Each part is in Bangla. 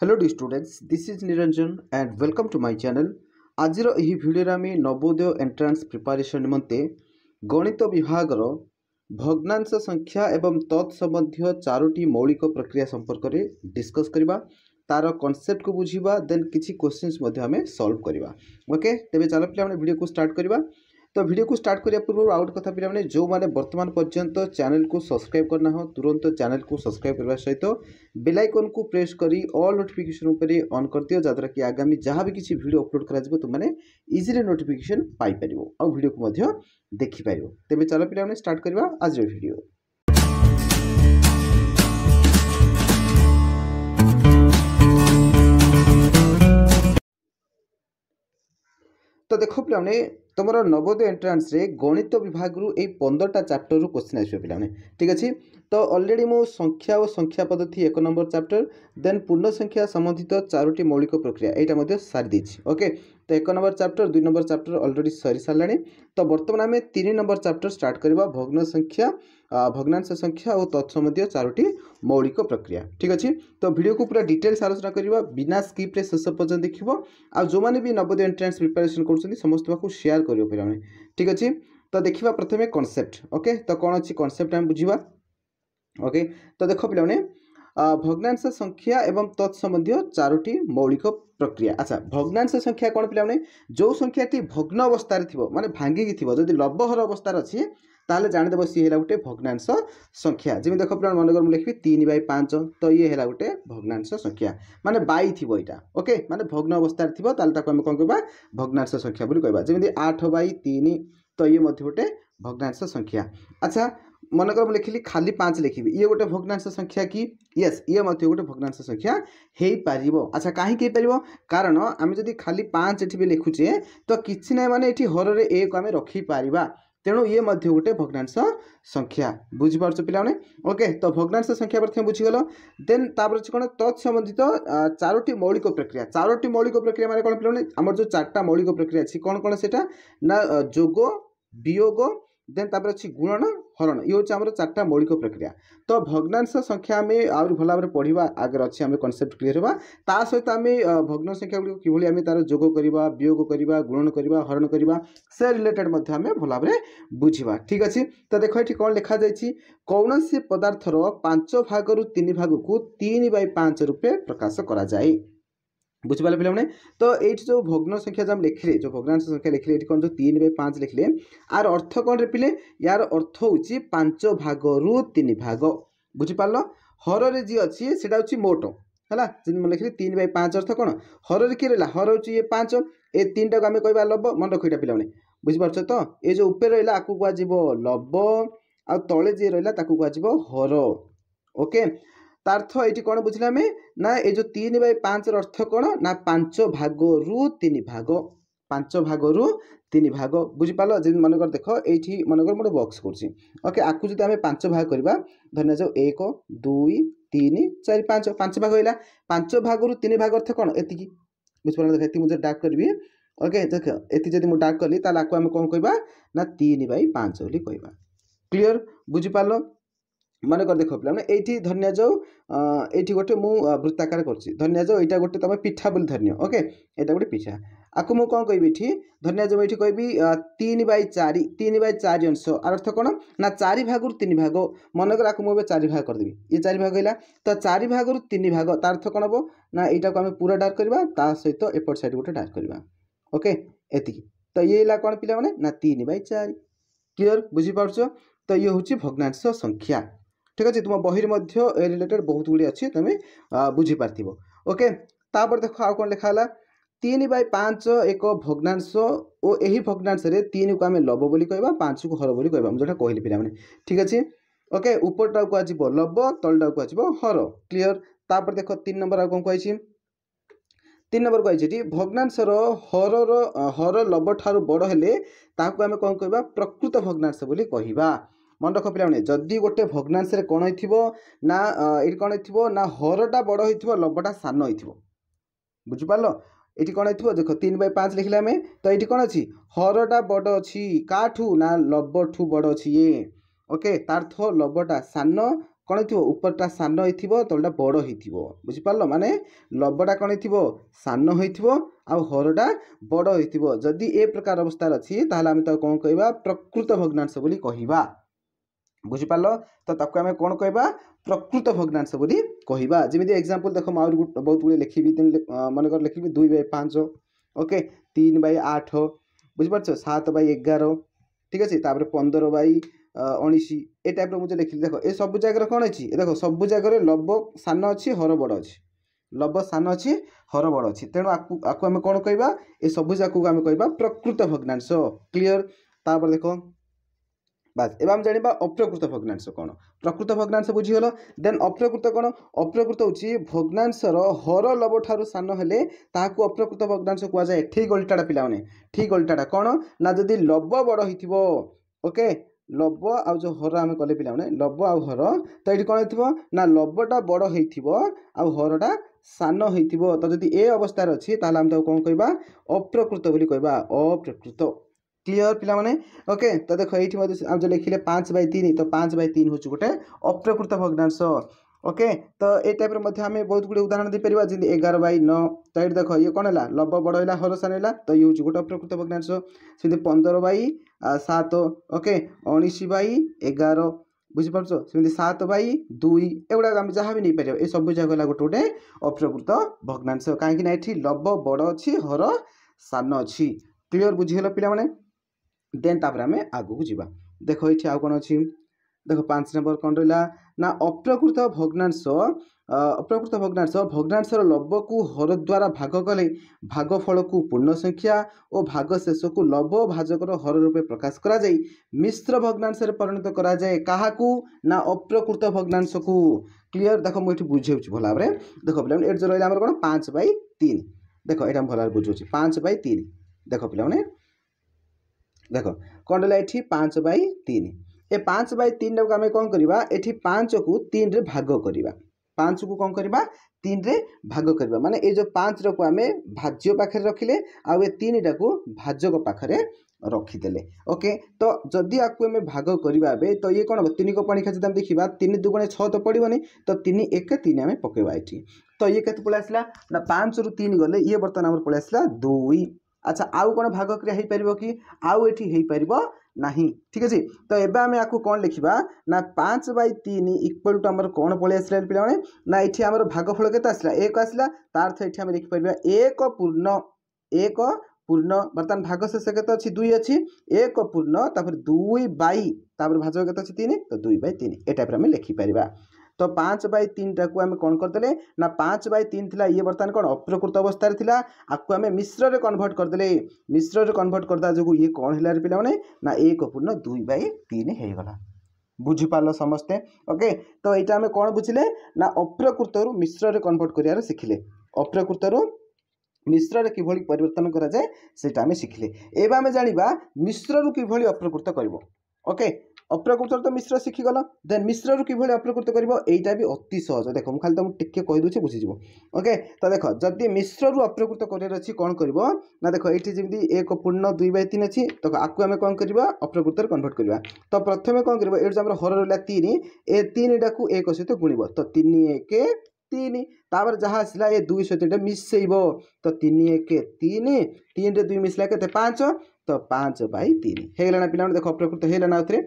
hello the students this is Niranjan and welcome to my channel ଆଜିର ଏହି ଭିଡ଼ିଓରେ ଆମେ ନବୋଦୟ ଏଣ୍ଟ୍ରାନ୍ସ ପ୍ରିପାରେସନ୍ ନିମନ୍ତେ ଗଣିତ ବିଭାଗର ଭଗ୍ନାଂଶ ସଂଖ୍ୟା ଏବଂ ତତ୍ ସମ୍ବନ୍ଧୀୟ ଚାରୋଟି ମୌଳିକ ପ୍ରକ୍ରିୟା ସମ୍ପର୍କରେ ଡିସ୍କସ୍ କରିବା ତା'ର କନସେପ୍ଟକୁ ବୁଝିବା ଦେନ୍ କିଛି କୋଶ୍ଚିନ୍ସ ମଧ୍ୟ ଆମେ ସଲ୍ଭ କରିବା ଓକେ ତେବେ ଚାଲ ପିଲାମାନେ ଭିଡ଼ିଓକୁ ଷ୍ଟାର୍ଟ କରିବା তো ভিডিওকে স্টার্ট করা পূর্ব আউট কথা পিলামানে যে বর্তমান পর্যন্ত চ্যানেলকে সবসক্রাইব করনা হো তুরন্ত চ্যানেলকে সবসক্রাইব করা সহিত বেল আইকনকু প্রেস করি অল নোটিফিকেশন উপরে অন করদিও যাদ্বারা কি আগামী যাহা বি কিছু ভিডিও অপলোড করা যাব তুমি ইজিলি নোটিফিকেশন পাইপার আউ ভিডিওকে মধ্য দেখিপার তেবে চল পিলামানে স্টার্ট করা আজর ভিডিও ତ ଦେଖ ପିଲାମାନେ ତୁମର ନବୋଦୟ ଏଣ୍ଟ୍ରାନ୍ସରେ ଗଣିତ ବିଭାଗରୁ ଏଇ ପନ୍ଦରଟା ଚାପ୍ଟରରୁ କୋଶ୍ଚିନ୍ ଆସିବ ପିଲାମାନେ ଠିକ୍ ଅଛି ତ ଅଲରେଡ଼ି ମୁଁ ସଂଖ୍ୟା ଓ ସଂଖ୍ୟା ପଦ୍ଧତି ଏକ ନମ୍ବର ଚାପ୍ଟର ଦେନ୍ ପୂର୍ଣ୍ଣ ସଂଖ୍ୟା ସମ୍ବନ୍ଧିତ ଚାରୋଟି ମୌଳିକ ପ୍ରକ୍ରିୟା ଏଇଟା ମଧ୍ୟ ସାରିଦେଇଛି ଓକେ ତ ଏକ ନମ୍ବର ଚାପ୍ଟର ଦୁଇ ନମ୍ବର ଚାପ୍ଟର ଅଲରେଡ଼ି ସରି ସାରିଲାଣି ତ ବର୍ତ୍ତମାନ ଆମେ ତିନି ନମ୍ବର ଚାପ୍ଟର ଷ୍ଟାର୍ଟ କରିବା ଭଗ୍ନ ସଂଖ୍ୟା ভগ্নাংশ সংখ্যা ও তৎসম্বন্ধীয় চারোটি মৌলিক প্রক্রিয়া ঠিক আছে তো ভিডিওকে পুরা ডিটেলস আলোচনা করা বিনা স্কিপ্রে শেষ পর্যন্ত দেখব আপনার বি নবোদয় এন্ট্রান্স প্রিপারেসন করছেন সমস্ত পাখু সেয়ার করবে পিলামানে ঠিক আছে তো দেখা প্রথমে কনসেপ্ট ওকে তো কোণ অনেক কনসেপ্ট আমি বুঝবা ওকে তো দেখ পিলামানে ভগ্নাংশ সংখ্যা এবং তৎসম্বন্ধীয় চারোটি মৌলিক প্রক্রিয়া আচ্ছা ভগ্নাংশ সংখ্যা কোণ পিলামানে যে সংখ্যাটি ভগ্ন অবস্থায় থিব মানে ভাঙ্গিকি থিব যদি লবহর অবস্থার অছি তাহলে জাণিদেব সি হল গোটে ভগ্নাংশ সংখ্যা যেমি দেখ পিলা মনেকর মু লিখবি তিন বাই পাঁচ তো ইয়ে হল গোটে ভগ্নাংশ সংখ্যা মানে বাই থিব এটা ওকে মানে ভগ্ন অবস্থায় থিব তাহলে তাকে আমি কম কবা ভগ্নাংশ সংখ্যা বলে কবা যেমি আঠ বাই তিন তো ইয়ে মধ্যে গোটে ভগ্নাংশ সংখ্যা আচ্ছা মনেকর মু লিখিলি খালি পাঁচ লিখিবি ইয়ে গোটে ভগ্নাংশ সংখ্যা কি ইয়েস ইয়ে মধ্যে গোটে ভগ্নাংশ সংখ্যা হয়েপার আচ্ছা কাহিকি হয়েপার কারণ আমি যদি খালি পাঁচ এটি বি লিখুছে তো কিছু না মানে এটি হরের এক আমি রখিপারা ତେଣୁ ଇଏ ମଧ୍ୟ ଗୋଟେ ଭଗ୍ନାଂଶ ସଂଖ୍ୟା ବୁଝିପାରୁଛ ପିଲାମାନେ ଓକେ ତ ଭଗ୍ନାଂଶ ସଂଖ୍ୟା ପ୍ରଥମେ ବୁଝିଗଲ ଦେନ୍ ତାପରେ ଅଛି କ'ଣ ତତ୍ ସମ୍ବନ୍ଧିତ ଚାରୋଟି ମୌଳିକ ପ୍ରକ୍ରିୟା ଚାରୋଟି ମୌଳିକ ପ୍ରକ୍ରିୟା ମାନେ କ'ଣ ପିଲାମାନେ ଆମର ଯେଉଁ ଚାରିଟା ମୌଳିକ ପ୍ରକ୍ରିୟା ଅଛି କ'ଣ କ'ଣ ସେଇଟା ନା ଯୋଗ ବିୟୋଗ ଦେନ୍ ତାପରେ ଅଛି ଗୁଣନ ହରଣ ଇଏ ହେଉଛି ଆମର ଚାରିଟା ମୌଳିକ ପ୍ରକ୍ରିୟା ତ ଭଗ୍ନାଂଶ ସଂଖ୍ୟା ଆମେ ଆହୁରି ଭଲ ଭାବରେ ପଢ଼ିବା ଆଗରେ ଅଛି ଆମେ କନସେପ୍ଟ କ୍ଲିଅର୍ ହେବା ତା ସହିତ ଆମେ ଭଗ୍ନ ସଂଖ୍ୟା ଗୁଡ଼ିକ କିଭଳି ଆମେ ତା'ର ଯୋଗ କରିବା ବିୟୋଗ କରିବା ଗୁଣନ କରିବା ହରଣ କରିବା ସେ ରିଲେଟେଡ଼ ମଧ୍ୟ ଆମେ ଭଲ ଭାବରେ ବୁଝିବା ଠିକ୍ ଅଛି ତ ଦେଖ ଏଠି କ'ଣ ଲେଖାଯାଇଛି କୌଣସି ପଦାର୍ଥର ପାଞ୍ଚ ଭାଗରୁ ତିନି ଭାଗକୁ ତିନି ବାଇ ପାଞ୍ଚ ରୂପେ ପ୍ରକାଶ କରାଯାଏ বুঝিপারে পিলামানে তো এইটি ଯେଉଁ ଭଗ୍ନ ସଂଖ୍ୟା ଯେଉଁ ଲେଖିଲେ ଯେଉଁ ଭଗ୍ନାଂଶ ସଂଖ୍ୟା ଲେଖିଲେ ଏଠି କ'ଣ ଯେଉଁ ତିନି ବାଇ ପାଞ୍ଚ ଲେଖିଲେ ଆର ଅର୍ଥ କ'ଣରେ ପିଲେ ୟାର ଅର୍ଥ ହେଉଛି ପାଞ୍ଚ ଭାଗରୁ ତିନି ଭାଗ ବୁଝିପାରିଲ ହରରେ ଯିଏ ଅଛି ସେଇଟା ହେଉଛି ମୋଟ ହେଲା ଯେମିତି ମୁଁ ଲେଖିଲି ତିନି ବାଇ ପାଞ୍ଚ ଅର୍ଥ କ'ଣ ହରରେ କିଏ ରହିଲା ହର ହେଉଛି ଇଏ ପାଞ୍ଚ ଏ ତିନିଟାକୁ ଆମେ କହିବା ଲବ ମନେ ରଖ ଏଇଟା ପିଲାମାନେ ବୁଝିପାରୁଛ ତ ଏ ଯେଉଁ ଉପରେ ରହିଲା ଆକୁ କୁହାଯିବ ଲବ ଆଉ ତଳେ ଯିଏ ରହିଲା ତାକୁ କୁହାଯିବ ହର ଓକେ তার্থ এটি କ'ଣ ବୁଝିଲେ ଆମେ ନା ଏ ଯେଉଁ ତିନି ବାଇ ପାଞ୍ଚର ଅର୍ଥ କ'ଣ ନା ପାଞ୍ଚ ଭାଗରୁ ତିନି ଭାଗ ପାଞ୍ଚ ଭାଗରୁ ତିନି ଭାଗ ବୁଝିପାରିଲ ଯେମିତି ମନେକର ଦେଖ ଏଇଠି ମନେକର ମୁଁ ଗୋଟେ ବକ୍ସ କରୁଛି ଓକେ ଆକୁ ଯଦି ଆମେ ପାଞ୍ଚ ଭାଗ କରିବା ଧରିନିଆଯାଉ ଏକ ଦୁଇ ତିନି ଚାରି ପାଞ୍ଚ ପାଞ୍ଚ ଭାଗ ହେଲା ପାଞ୍ଚ ଭାଗରୁ ତିନି ଭାଗ ଅର୍ଥ କ'ଣ ଏତିକି ବୁଝିପାରିଲ ଦେଖ ଏତିକି ମୁଁ ଯଦି ଡାକ୍ କରିବି ଓକେ ଦେଖ ଏତିକି ଯଦି ମୁଁ ଡାକ୍ କଲି ତାହେଲେ ଆକୁ ଆମେ କ'ଣ କହିବା ନା ତିନି ବାଇ ପାଞ୍ଚ ବୋଲି କହିବା କ୍ଲିଅର୍ ବୁଝିପାରିଲ ମନେକର ଦେଖ ପିଲାମାନେ ଏଇଠି ଧରି ନିଆଯାଉ ଏଇଠି ଗୋଟେ ମୁଁ ବୃତ୍ତାକାର କରୁଛି ଧରି ନିଆଯାଉ ଏଇଟା ଗୋଟେ ତୁମେ ପିଠା ବୋଲି ଧରି ନିଅ ଓକେ ଏଇଟା ଗୋଟେ ପିଠା ଆକୁ ମୁଁ କ'ଣ କହିବି ଏଠି ଧରି ନିଆଯାଉ ଏଇଠି କହିବି ତିନି ବାଇ ଚାରି ତିନି ବାଇ ଚାରି ଅଂଶ ଆର ଅର୍ଥ କ'ଣ ନା ଚାରି ଭାଗରୁ ତିନି ଭାଗ ମନେକର ଆକୁ ମୁଁ ଏବେ ଚାରି ଭାଗ କରିଦେବି ଇଏ ଚାରି ଭାଗ ହେଲା ତ ଚାରି ଭାଗରୁ ତିନି ଭାଗ ତା ଅର୍ଥ କ'ଣ ହେବ ନା ଏଇଟାକୁ ଆମେ ପୁରା ଡାର୍କ କରିବା ତା ସହିତ ଏପଟ ସାଇଡ଼୍ ଗୋଟେ ଡାର୍କ କରିବା ଓକେ ଏତିକି ତ ଇଏ ହେଲା କ'ଣ ପିଲାମାନେ ନା ତିନି ବାଇ ଚାରି କ୍ଲିଅର୍ ବୁଝିପାରୁଛ ତ ଇଏ ହେଉଛି ଭଗ୍ନାଂଶ ସଂଖ୍ୟା ঠিক আছে তোমার বহির মধ্যে এ রিলেটেড বহুত গুড়ি আছে তুমি বুঝিপারিব ওকে তাপরে দেখো আউ কোণ লেখা হল তিন বাই পাঁচ এক ভগ্নাংশ ও এই ভগ্নাংশে তিন কু আমি লব বলে কহবা পাঁচ কু হর বলে কহবা যেটা কহিলি পিলা মানে ঠিক আছে ওকে উপরটা কুহযিব লব তলটা কুহযিব হর ক্লিয়র তাপরে দেখো তিন নম্বর আউ কোণ কী তিন নম্বর কী এটি ভগ্নাংশর হর হর লব ঠার বড় হলে তাকে আমি কম কহবা প্রকৃত ভগ্নাংশ বলে কহবা মনে রাখ পিলাম যদি গোটে ভগ্নাংশে কোণ হয়েছিল না এটি কোণ হয়েছিল না হরটা বড় হয়েছিল লবটা সান হয়েছিল বুঝিপার এটি কোণ হয়েছিল দেখ তিন বাই পাঁচ লিখলে আমি তো এটি কোণ অছি হরটা বড় অছি কাঠু না লবঠু বড় অছি ইয়ে ওকে তার থ লবটা সান কোণ হয়েছিল উপরটা সান হয়েছিল তলটা বড় হয়েছিল বুঝিপার মানে লবটা কোণ হয়েছিল সান হয়েছিল আরটা বড় হয়েছিল যদি এ প্রকার অবস্থার অ তাহলে আমি তো কম কহবা প্রকৃত ভগ্নাংশ বলে কহবা বুঝিপার তো তাকে আমি কোণ কহবা প্রকৃত ভগ্নাংশ বলে কহবা যেমি এক্সাম্পল দেখ মু বহুত গুড়ে লিখবি মনেকর লিখবি দুই বাই পাঁচ ওকে তিন বাই আঠ বুঝিপারছ সাত বাই এগার ঠিক আছে তাপরে পনের বাই ଉଣେଇଶ ଏ ଟାଇପ୍ର ମୁଁ ଯେଉଁ ଲେଖିଲି ଦେଖ ଏ ସବୁ ଜାଗାରେ କ'ଣ ଅଛି ଏ ଦେଖ ସବୁ ଜାଗାରେ ଲବ ସାନ ଅଛି ହର ବଡ଼ ଅଛି ଲବ ସାନ ଅଛି ହର ବଡ଼ ଅଛି ତେଣୁ ଆକୁ ଆକୁ ଆମେ କ'ଣ କହିବା ଏ ସବୁ ଯାକକୁ ଆମେ କହିବା ପ୍ରକୃତ ଭଗ୍ନାଂଶ କ୍ଲିଅର୍ ତାପରେ ଦେଖ ବାସ୍ ଏବେ ଆମେ ଜାଣିବା ଅପ୍ରକୃତ ଭଗ୍ନାଂଶ କ'ଣ ପ୍ରକୃତ ଭଗ୍ନାଂଶ ବୁଝିଗଲ ଦେନ୍ ଅପ୍ରକୃତ କ'ଣ ଅପ୍ରକୃତ ହେଉଛି ଭଗ୍ନାଂଶର ହର ଲବ ଠାରୁ ସାନ ହେଲେ ତାହାକୁ ଅପ୍ରକୃତ ଭଗ୍ନାଂଶ କୁହାଯାଏ ଠିକ୍ ଓଲଟାଟା ପିଲାମାନେ ଠିକ୍ ଓଲଟାଟା କ'ଣ ନା ଯଦି ଲବ ବଡ଼ ହେଇଥିବ ଓକେ ଲବ ଆଉ ଯେଉଁ ହର ଆମେ କଲେ ପିଲାମାନେ ଲବ ଆଉ ହର ତ ଏଇଠି କ'ଣ ହେଇଥିବ ନା ଲବଟା ବଡ଼ ହେଇଥିବ ଆଉ ହରଟା ସାନ ହେଇଥିବ ତ ଯଦି ଏ ଅବସ୍ଥାରେ ଅଛି ତାହେଲେ ଆମେ ତାକୁ କ'ଣ କହିବା ଅପ୍ରକୃତ ବୋଲି କହିବା ଅପ୍ରକୃତ क्लियर ପିଲାମାନେ ଓକେ ତ ଦେଖ ଏଇଠି ମଧ୍ୟ ଆମେ ଯେଉଁ ଲେଖିଲେ ପାଞ୍ଚ ବାଇ ତିନି ତ ପାଞ୍ଚ ବାଇ ତିନି ହେଉଛି ଗୋଟେ ଅପ୍ରକୃତ ଭଗ୍ନାଂଶ ଓକେ ତ ଏଇ ଟାଇପ୍ର ମଧ୍ୟ ଆମେ ବହୁତ ଗୁଡ଼ିଏ ଉଦାହରଣ ଦେଇପାରିବା ଯେମିତି ଏଗାର ବାଇ ନଅ ତ ଏଇଠି ଦେଖ ଇଏ କ'ଣ ହେଲା ଲବ ବଡ଼ ହେଲା ହର ସାନ ହେଲା ତ ଇଏ ହେଉଛି ଗୋଟେ ଅପ୍ରକୃତ ଭଗ୍ନାଂଶ ସେମିତି ପନ୍ଦର ବାଇ ସାତ ଓକେ ଉଣେଇଶ ବାଇ ଏଗାର ବୁଝିପାରୁଛ ସେମିତି ସାତ ବାଇ ଦୁଇ ଏଗୁଡ଼ାକ ଆମେ ଯାହା ବି ନେଇପାରିବା ଏ ସବୁ ଯାକ ହେଲା ଗୋଟେ ଗୋଟେ ଅପ୍ରକୃତ ଭଗ୍ନାଂଶ କାହିଁକିନା ଏଠି ଲବ ବଡ଼ ଅଛି ହର ସାନ ଅଛି କ୍ଲିଅର ବୁଝିଗଲା ପିଲାମାନେ ଦେନ୍ ତାପରେ ଆମେ ଆଗକୁ ଯିବା ଦେଖ ଏଇଠି ଆଉ କ'ଣ ଅଛି ଦେଖ ପାଞ୍ଚ ନମ୍ବର କ'ଣ ରହିଲା ନା ଅପ୍ରକୃତ ଭଗ୍ନାଂଶ ଅପ୍ରକୃତ ଭଗ୍ନାଂଶ ଭଗ୍ନାଂଶର ଲବକୁ ହର ଦ୍ୱାରା ଭାଗ କଲେ ଭାଗଫଳକୁ ପୂର୍ଣ୍ଣ ସଂଖ୍ୟା ଓ ଭାଗ ଶେଷକୁ ଲବ ଭାଜକର ହର ରୂପେ ପ୍ରକାଶ କରାଯାଇ ମିଶ୍ର ଭଗ୍ନାଂଶରେ ପରିଣତ କରାଯାଏ କାହାକୁ ନା ଅପ୍ରକୃତ ଭଗ୍ନାଂଶକୁ କ୍ଲିଅର ଦେଖ ମୁଁ ଏଠି ବୁଝାଉଛି ଭଲ ଭାବରେ ଦେଖ ପିଲାମାନେ ଏଠି ରହିଲା ଆମର କ'ଣ ପାଞ୍ଚ ବାଇ ତିନି ଦେଖ ଏଇଟା ମୁଁ ଭଲ ଭାବରେ ବୁଝାଉଛି ପାଞ୍ଚ ବାଇ ତିନି ଦେଖ ପିଲାମାନେ ଦେଖ କ'ଣଟା ହେଲା ଏଠି ପାଞ୍ଚ ବାଇ ତିନି ଏ ପାଞ୍ଚ ବାଇ ତିନିଟାକୁ ଆମେ କ'ଣ କରିବା ଏଠି ପାଞ୍ଚକୁ ତିନିରେ ଭାଗ କରିବା ପାଞ୍ଚକୁ କ'ଣ କରିବା ତିନିରେ ଭାଗ କରିବା ମାନେ ଏଇ ଯେଉଁ ପାଞ୍ଚଟାକୁ ଆମେ ଭାଜ୍ୟ ପାଖରେ ରଖିଲେ ଆଉ ଏ ତିନିଟାକୁ ଭାଜକ ପାଖରେ ରଖିଦେଲେ ଓକେ ତ ଯଦି ଆକୁ ଆମେ ଭାଗ କରିବା ଏବେ ତ ଇଏ କ'ଣ ହେବ ତିନିଙ୍କ ପଣିଖା ଯଦି ଆମେ ଦେଖିବା ତିନି ଦୁଗୁଣେ ଛଅ ତ ପଡ଼ିବନି ତ ତିନି ଏକ ତିନି ଆମେ ପକାଇବା ଏଠି ତ ଇଏ କେତେ ପଳେଇ ଆସିଲା ନା ପାଞ୍ଚରୁ ତିନି ଗଲେ ଇଏ ବର୍ତ୍ତମାନ ଆମର ପଳେଇ ଆସିଲା ଦୁଇ আচ্ছা আউ কোন ভাগ ক্রিয়া হইপার কি আউ এটি হইপার না ঠিক আছে তো এবার আমি আকু কোণ লিখবা না পাঁচ বাই তিন ইকুয়াল টু আমার কোণ পড়ে আসলে পিলামানে না এটি আমার ভাগফল কেতে আসলা এক আসলা তার অর্থ এটি আমি লিখিপার এক পূর্ণ এক পূর্ণ বর্তমান ভাগ শেষ কত অছি দুই অছি এক পূর্ণ তাপরে দুই বাই তাপরে ভাজক কত অছি তিন তো দুই বাই তিন এ টাইপের আমি লিখিপার ତ ପାଞ୍ଚ ବାଇ ତିନିଟାକୁ ଆମେ କ'ଣ କରିଦେଲେ ନା ପାଞ୍ଚ ବାଇ ତିନି ଥିଲା ଇଏ ବର୍ତ୍ତମାନ କ'ଣ ଅପ୍ରକୃତ ଅବସ୍ଥାରେ ଥିଲା ଆକୁ ଆମେ ମିଶ୍ରରେ କନଭର୍ଟ କରିଦେଲେ ମିଶ୍ରରେ କନଭର୍ଟ କରିଦେବା ଯୋଗୁଁ ଇଏ କ'ଣ ହେଲା ପିଲାମାନେ ନା ଏକ ପୂର୍ଣ୍ଣ ଦୁଇ ବାଇ ତିନି ହେଇଗଲା ବୁଝିପାରିଲ ସମସ୍ତେ ଓକେ ତ ଏଇଟା ଆମେ କ'ଣ ବୁଝିଲେ ନା ଅପ୍ରକୃତରୁ ମିଶ୍ରରେ କନଭର୍ଟ କରିବାର ଶିଖିଲେ ଅପ୍ରକୃତରୁ ମିଶ୍ରରେ କିଭଳି ପରିବର୍ତ୍ତନ କରାଯାଏ ସେଇଟା ଆମେ ଶିଖିଲେ ଏବେ ଆମେ ଜାଣିବା ମିଶ୍ରରୁ କିଭଳି ଅପ୍ରକୃତ କରିବ ଓକେ ଅପ୍ରାକୃତର ତ ମିଶ୍ର ଶିଖିଗଲ ଦେନ୍ ମିଶ୍ରରୁ କିଭଳି ଅପ୍ର କୃତ କରିବ ଏଇଟା ବି ଅତି ସହଜ ଦେଖ ମୁଁ ଖାଲି ତମକୁ ଟିକେ କହିଦେଉଛି ବୁଝିଯିବ ଓକେ ତ ଦେଖ ଯଦି ମିଶ୍ରରୁ ଅପ୍ରକୃତ କରିବାର ଅଛି କ'ଣ କରିବ ନା ଦେଖ ଏଇଠି ଯେମିତି ଏକ ପୂର୍ଣ୍ଣ ଦୁଇ ବାଇ ତିନି ଅଛି ତ ଆକୁ ଆମେ କ'ଣ କରିବା ଅପ୍ରକୃତରେ କନଭର୍ଟ କରିବା ତ ପ୍ରଥମେ କ'ଣ କରିବା ଏଇଠି ଆମର ହର ରହିଲା ତିନି ଏ ତିନିଟାକୁ ଏକ ସହିତ ଗୁଣିବ ତ ତିନି ଏକ ତିନି ତାପରେ ଯାହା ଆସିଲା ଏ ଦୁଇ ସହିତ ଏଇଟା ମିଶାଇବ ତ ତିନି ଏକ ତିନି ତିନିରେ ଦୁଇ ମିଶିଲା କେତେ ପାଞ୍ଚ ତ ପାଞ୍ଚ ବାଇ ତିନି ହେଇଗଲା ନା ପିଲାମାନେ ଦେଖ ଅପ୍ରକୃତ ହେଇଗଲା ନା ଆଉଥରେ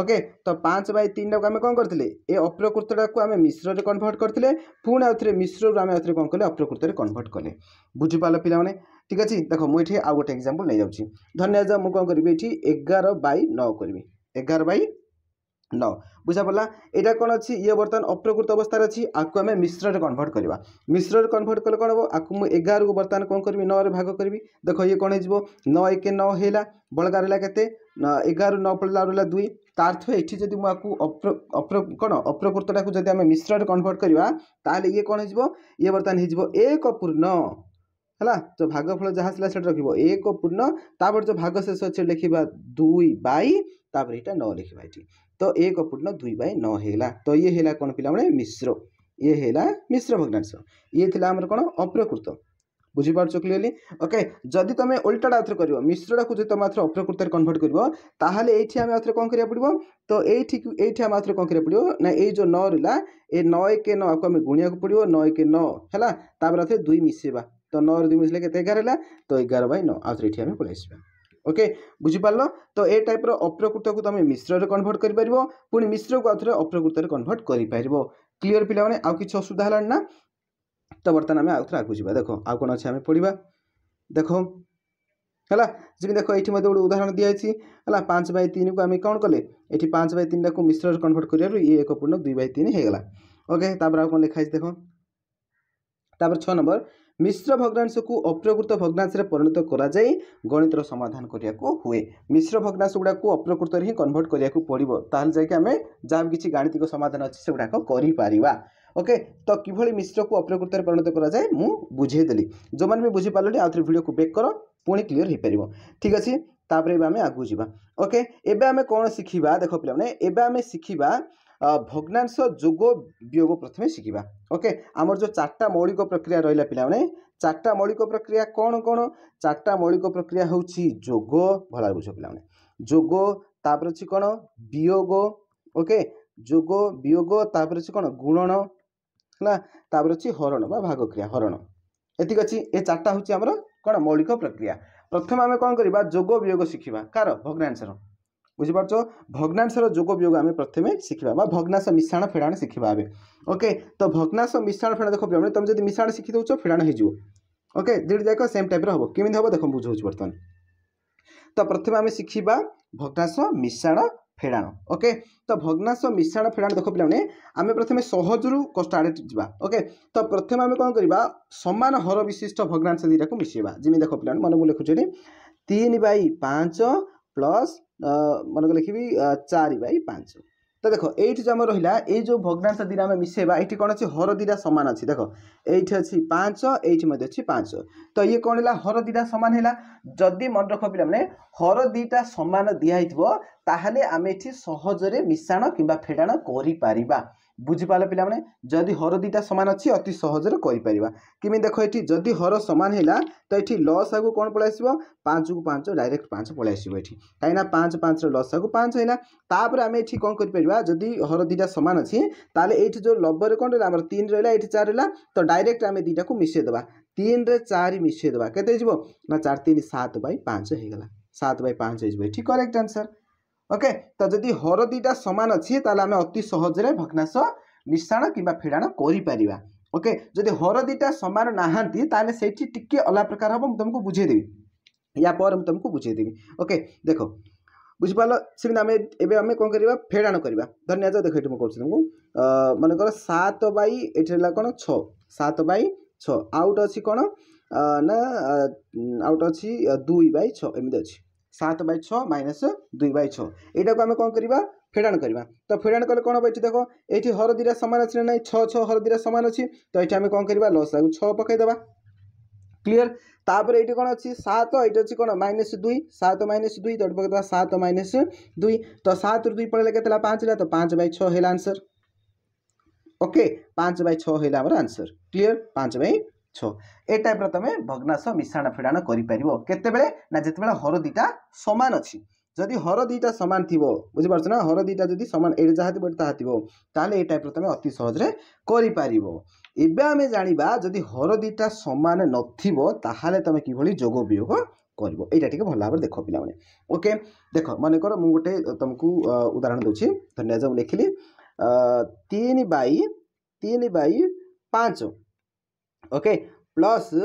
ওকে ତ ପାଞ୍ଚ ବାଇ ତିନିଟାକୁ ଆମେ କ'ଣ କରିଥିଲେ ଏ ଅପ୍ରକୃତଟାକୁ ଆମେ ମିଶ୍ରରେ କନଭର୍ଟ କରିଥିଲେ ପୁଣି ଆଉ ଥରେ ମିଶ୍ରରୁ ଆମେ ଆଉ ଥରେ କ'ଣ କଲେ ଅପ୍ରକୃତରେ କନଭର୍ଟ କଲେ ବୁଝିପାରିଲ ପିଲାମାନେ ଠିକ୍ ଅଛି ଦେଖ ମୁଁ ଏଠି ଆଉ ଗୋଟେ ଏକ୍ଜାମ୍ପଲ୍ ନେଇଯାଉଛି ଧନ୍ୟବାଦ ମୁଁ କ'ଣ କରିବି ଏଠି ଏଗାର ବାଇ ନଅ କରିବି ଏଗାର ବାଇ ନଅ ବୁଝା ପଡ଼ିଲା ଏଇଟା କ'ଣ ଅଛି ଇଏ ବର୍ତ୍ତମାନ ଅପ୍ରକୃତ ଅବସ୍ଥାରେ ଅଛି ଆକୁ ଆମେ ମିଶ୍ରରେ କନଭର୍ଟ କରିବା ମିଶ୍ରରେ କନଭର୍ଟ କଲେ କ'ଣ ହେବ ଆକୁ ମୁଁ ଏଗାରକୁ ବର୍ତ୍ତମାନ କ'ଣ କରିବି ନଅରେ ଭାଗ କରିବି ଦେଖ ଇଏ କ'ଣ ହେଇଯିବ ନଅ ଏକେ ନଅ ହେଲା ବଳକା ରହିଲା କେତେ ଏଗାରରୁ ନଅ ପଡ଼ିଲା ରହିଲା ଦୁଇ ତାର୍ଥ ଏଠି ଯଦି ମୁଁ ଆକୁ ଅପ୍ର କ'ଣ ଅପ୍ରକୃତଟାକୁ ଯଦି ଆମେ ମିଶ୍ରରେ କନଭର୍ଟ କରିବା ତାହେଲେ ଇଏ କ'ଣ ହେଇଯିବ ଇଏ ବର୍ତ୍ତମାନ ହେଇଯିବ ଏକ ପୂର୍ଣ୍ଣ ହେଲା ତ ଭାଗଫଳ ଯାହା ଆସିଲା ସେଠି ରଖିବ ଏକ ପୂର୍ଣ୍ଣ ତାପରେ ଯେଉଁ ଭାଗ ଶେଷ ଅଛି ଲେଖିବା ଦୁଇ ବାଇ ତାପରେ ଏଇଟା ନଅ ଲେଖିବା ଏଠି ତ ଏକ ପୂର୍ଣ୍ଣ ଦୁଇ ବାଇ ନଅ ହେଇଗଲା ତ ଇଏ ହେଲା କ'ଣ ପିଲାମାନେ ମିଶ୍ର ଇଏ ହେଲା ମିଶ୍ର ଭଗ୍ନାଂଶ ଇଏ ଥିଲା ଆମର କ'ଣ ଅପ୍ରକୃତ বুঝিপারছ ক্লিয়রলি ওকে যদি তুমি উল্টাটা আউথরে করব মিশ্রটাকে যদি তুমি আউথরে অপ্রকৃতরে কনভর্ট করব তাহলে এইটি আমি আউথরে কম করা পড়ব তো এইটি এইটি আমি আউথরে কম করা পড়ব না এই যে ন রিলা এই ন একে ন আকু আমি গুণিয়া পড়ব ন একে ন হেলা তারপরে আউথরে দুই মিশাইবা তো ন দুই মিশলে কেতে এগার হল তো এগার বাই ন আউথরে এটি আমি পলাই আসবা ওকে বুঝিপারল তো এই টাইপর অপ্রকৃতকে তুমি মিশ্ররে কনভর্ট করে পার পুঁ মিশ্রকে আউথরে অপ্রকৃতরে কনভর্ট করে পার ক্লিয়র পিলা মানে আউ কিছু অসুবিধা হলানি না ତ ବର୍ତ୍ତମାନ ଆମେ ଆଉଥରେ ଆଗକୁ ଯିବା ଦେଖ ଆଉ କ'ଣ ଅଛି ଆମେ ପଢ଼ିବା ଦେଖ ହେଲା ଯେମିତି ଦେଖ ଏଠି ମଧ୍ୟ ଗୋଟେ ଉଦାହରଣ ଦିଆଯାଇଛି ହେଲା ପାଞ୍ଚ ବାଇ ତିନିକୁ ଆମେ କ'ଣ କଲେ ଏଠି ପାଞ୍ଚ ବାଇ ତିନିଟାକୁ ମିଶ୍ରରେ କନଭର୍ଟ କରିବାରୁ ଇଏ ଏକ ପୂର୍ଣ୍ଣ ଦୁଇ ବାଇ ତିନି ହେଇଗଲା ଓକେ ତାପରେ ଆଉ କ'ଣ ଲେଖା ହେଇଛି ଦେଖ ତାପରେ ଛଅ ନମ୍ବର ମିଶ୍ର ଭଗ୍ନାଂଶକୁ ଅପ୍ରକୃତ ଭଗ୍ନାଂଶରେ ପରିଣତ କରାଯାଇ ଗଣିତର ସମାଧାନ କରିବାକୁ ହୁଏ ମିଶ୍ର ଭଗ୍ନାଂଶ ଗୁଡ଼ାକୁ ଅପ୍ରକୃତରେ ହିଁ କନଭର୍ଟ କରିବାକୁ ପଡ଼ିବ ତାହେଲେ ଯାଇକି ଆମେ ଯାହା କିଛି ଗାଣିତିକ ସମାଧାନ ଅଛି ସେଗୁଡ଼ାକ କରିପାରିବା ওকে তো কিভাবে মিশ্রকু অপ্রকৃতরে পরিণত করা যায় মু বুঝাইদেলি ଯେଉଁମାନେ ବି ବୁଝିପାରିଲେନି ଆଉଥରେ ଭିଡ଼ିଓକୁ ବ୍ୟାକ୍ କର ପୁଣି କ୍ଲିଅର୍ ହୋଇପାରିବ ଠିକ୍ ଅଛି ତାପରେ ଏବେ ଆମେ ଆଗକୁ ଯିବା ଓକେ ଏବେ ଆମେ କ'ଣ ଶିଖିବା ଦେଖ ପିଲାମାନେ ଏବେ ଆମେ ଶିଖିବା ভগ্নাংশ যোগ বিয়োগ প্রথমে শিখিবা ওকে আমার যে চারটা মৌলিক প্রক্রিয়া রহলা পিলামানে চারটা মৌলিক প্রক্রিয়া কোণ কোণ চারটা মৌলিক প্রক্রিয়া হচ্ছে যোগ ভালো বুঝ পিলামানে যোগ তাপরে অছি কোণ বিয়োগ ওকে যোগ বিয়োগ তাপরে অছি কোণ গুণন ହେଲା ତାପରେ ଅଛି ହରଣ ବା ଭାଗକ୍ରିୟା ହରଣ ଏତିକି ଅଛି ଏ ଚାରିଟା ହେଉଛି ଆମର କ'ଣ ମୌଳିକ ପ୍ରକ୍ରିୟା ପ୍ରଥମେ ଆମେ କ'ଣ କରିବା ଯୋଗ ବିୟୋଗ ଶିଖିବା କାହାର ଭଗ୍ନାଂଶର ବୁଝିପାରୁଛ ଭଗ୍ନାଂଶର ଯୋଗ ବିୟୋଗ ଆମେ ପ୍ରଥମେ ଶିଖିବା ବା ଭଗ୍ନାଂଶ ମିଶାଣ ଫେଡ଼ାଣ ଶିଖିବା ଏବେ ଓକେ ତ ଭଗ୍ନାଂଶ ମିଶାଣ ଫେଡ଼ାଣ ଦେଖ ପ୍ରମାଣ ତୁମେ ଯଦି ମିଶାଣ ଶିଖି ଦେଉଛ ଫେଡ଼ାଣ ହେଇଯିବ ଓକେ ଦୁଇଟି ଯାକ ସେମ୍ ଟାଇପ୍ର ହେବ କେମିତି ହେବ ଦେଖ ବୁଝାଉଛି ବର୍ତ୍ତମାନ ତ ପ୍ରଥମେ ଆମେ ଶିଖିବା ଭଗ୍ନାଂଶ ମିଶାଣ फेडाण ओके त भग्नाश मिसा फेडाण देखाने प्रथमे सहज रु कडे जे त प्रथम आम कन समान हर विशिष्ट भग्नांश दुईटाको मिस पारि मन लेखुछ तिन बइ पाँच प्लस मनको लेखि चारि बि 5 ଦେଖ ଏଇଠି ଯେଉଁ ଆମର ରହିଲା ଏଇ ଯେଉଁ ଭଗ୍ନାଂଶ ଦୁଇଟା ଆମେ ମିଶେଇବା ଏଇଠି କ'ଣ ଅଛି ହର ଦୁଇଟା ସମାନ ଅଛି ଦେଖ ଏଇଠି ଅଛି ପାଞ୍ଚ ଏଇଠି ମଧ୍ୟ ଅଛି ପାଞ୍ଚ ତ ଇଏ କ'ଣ ହେଲା ହର ଦୁଇଟା ସମାନ ହେଲା ଯଦି ମନେ ରଖ ପିଲାମାନେ ହର ଦୁଇଟା ସମାନ ଦିଆହେଇଥିବ ତାହେଲେ ଆମେ ଏଠି ସହଜରେ ମିଶାଣ କିମ୍ବା ଫେଡ଼ାଣ କରିପାରିବା বুঝিপাল পিলামানে যদি হর দুইটা সমান অছি অতি সহজরে কইপারিবা কেমি দেখো এটি যদি হর সমান হেলা তো এটি লস আগু কোণ পলাই আসব পাঁচকু পাঁচ ডাইরেক্ট পাঁচ পলাই আসব এটি কিনা পাঁচ পাঁচর লস আগু পাঁচ হেলা তাপরে আমি এটি কোণ করিপারিবা যদি হর দুইটা সমান অছি তাহলে এইটি যে লবরে কোণ রহলা আমার তিন রহলা এটি চার রহলা তো ডাইরেক্ট আমি দুইটাকে মিশাই দেবা তিনরে চারি মিশাই দেবা কেতে যাব না চার তিন সাত বাই পাঁচ হয়ে গেলা সাত বাই পাঁচ হয়ে যাবে এটি করেক্ট আনসার ଓକେ ତ ଯଦି ହର ଦୁଇଟା ସମାନ ଅଛି ତାହେଲେ ଆମେ ଅତି ସହଜରେ ଭଗ୍ନାଶ ମିଶାଣ କିମ୍ବା ଫେଡ଼ାଣ କରିପାରିବା ଓକେ ଯଦି ହର ଦୁଇଟା ସମାନ ନାହାନ୍ତି ତାହେଲେ ସେଇଠି ଟିକିଏ ଅଲଗା ପ୍ରକାର ହେବ ମୁଁ ତୁମକୁ ବୁଝେଇଦେବି ୟା ପରେ ମୁଁ ତୁମକୁ ବୁଝେଇଦେବି ଓକେ ଦେଖ ବୁଝିପାରିଲ ସେମିତି ଆମେ ଏବେ ଆମେ କ'ଣ କରିବା ଫେଡ଼ାଣ କରିବା ଧରି ନିଆଯାଉ ଦେଖ ଏଠି ମୁଁ କରୁଛି ତୁମକୁ ମନେକର ସାତ ବାଇ ଏଠି ହେଲା କ'ଣ ଛଅ ସାତ ବାଇ ଛଅ ଆଉ ଗୋଟେ ଅଛି କ'ଣ ନା ଆଉ ଗୋଟେ ଅଛି ଦୁଇ ବାଇ ଛଅ ଏମିତି ଅଛି সাত বাই ছ মাইনাস দুই বাই ছ এইটাকে আমি କ'ଣ କରିବା ଫେଡ଼ାଣ କରିବା ତ ଫେଡ଼ାଣ କଲେ କ'ଣ ହେବ ଏଠି ଦେଖ ଏଇଠି ହର ଦୁଇଟା ସମାନ ଅଛି ନା ନାହିଁ ଛଅ ଛଅ ହର ଦୁଇଟା ସମାନ ଅଛି ତ ଏଠି ଆମେ କ'ଣ କରିବା ଲସାକୁ ଛଅ ପକାଇଦେବା କ୍ଲିଅର ତାପରେ ଏଇଠି କ'ଣ ଅଛି ସାତ ଏଇଠି ଅଛି କ'ଣ ମାଇନସ୍ ଦୁଇ ସାତ ମାଇନସ୍ ଦୁଇ ତ ଏଠି ପକାଇଦେବା ସାତ ମାଇନସ୍ ଦୁଇ ତ ସାତରୁ ଦୁଇ ପଳେଇଲେ କେତେ ହେଲା ପାଞ୍ଚ ହେଲା ତ ପାଞ୍ଚ ବାଇ ଛଅ ହେଲା ଆନ୍ସର ଓକେ ପାଞ୍ଚ ବାଇ ଛଅ ହେଲା ଆମର ଆନ୍ସର କ୍ଲିଅର ପାଞ୍ଚ ବାଇ છો એ ટાଇପ୍ର ତୁମେ ଭଗ୍ନାଂଶ ମିଶାଣ ଫିଡ଼ାଣ କରିପାରିବ କେତେବେଳେ ନା ଯେତେବେଳେ ହର ଦୁଇଟା ସମାନ ଅଛି ଯଦି হর দুইটা সমান থিব বুঝিপারছ না হর দুইটা যদি সমান এটা যাহা থিব তাহা থিব তাহলে এই টাইপর তুমি অতি সহজরে করিপারিব এবে আমি জাঁবা যদি হর দুইটা সমান নথিব তাহলে তুমি কিভাবে যোগ বিয়োগ করব এইটা টিকে ভাল ভাবে দেখ পিলামানে ওকে দেখ মনে কর মু গোটে তোমাকে উদাহরণ দেছি ধন্যবাদ লিখিলি তিন বাই তিন বাই পাঁচ ওকে ପ୍ଲସ୍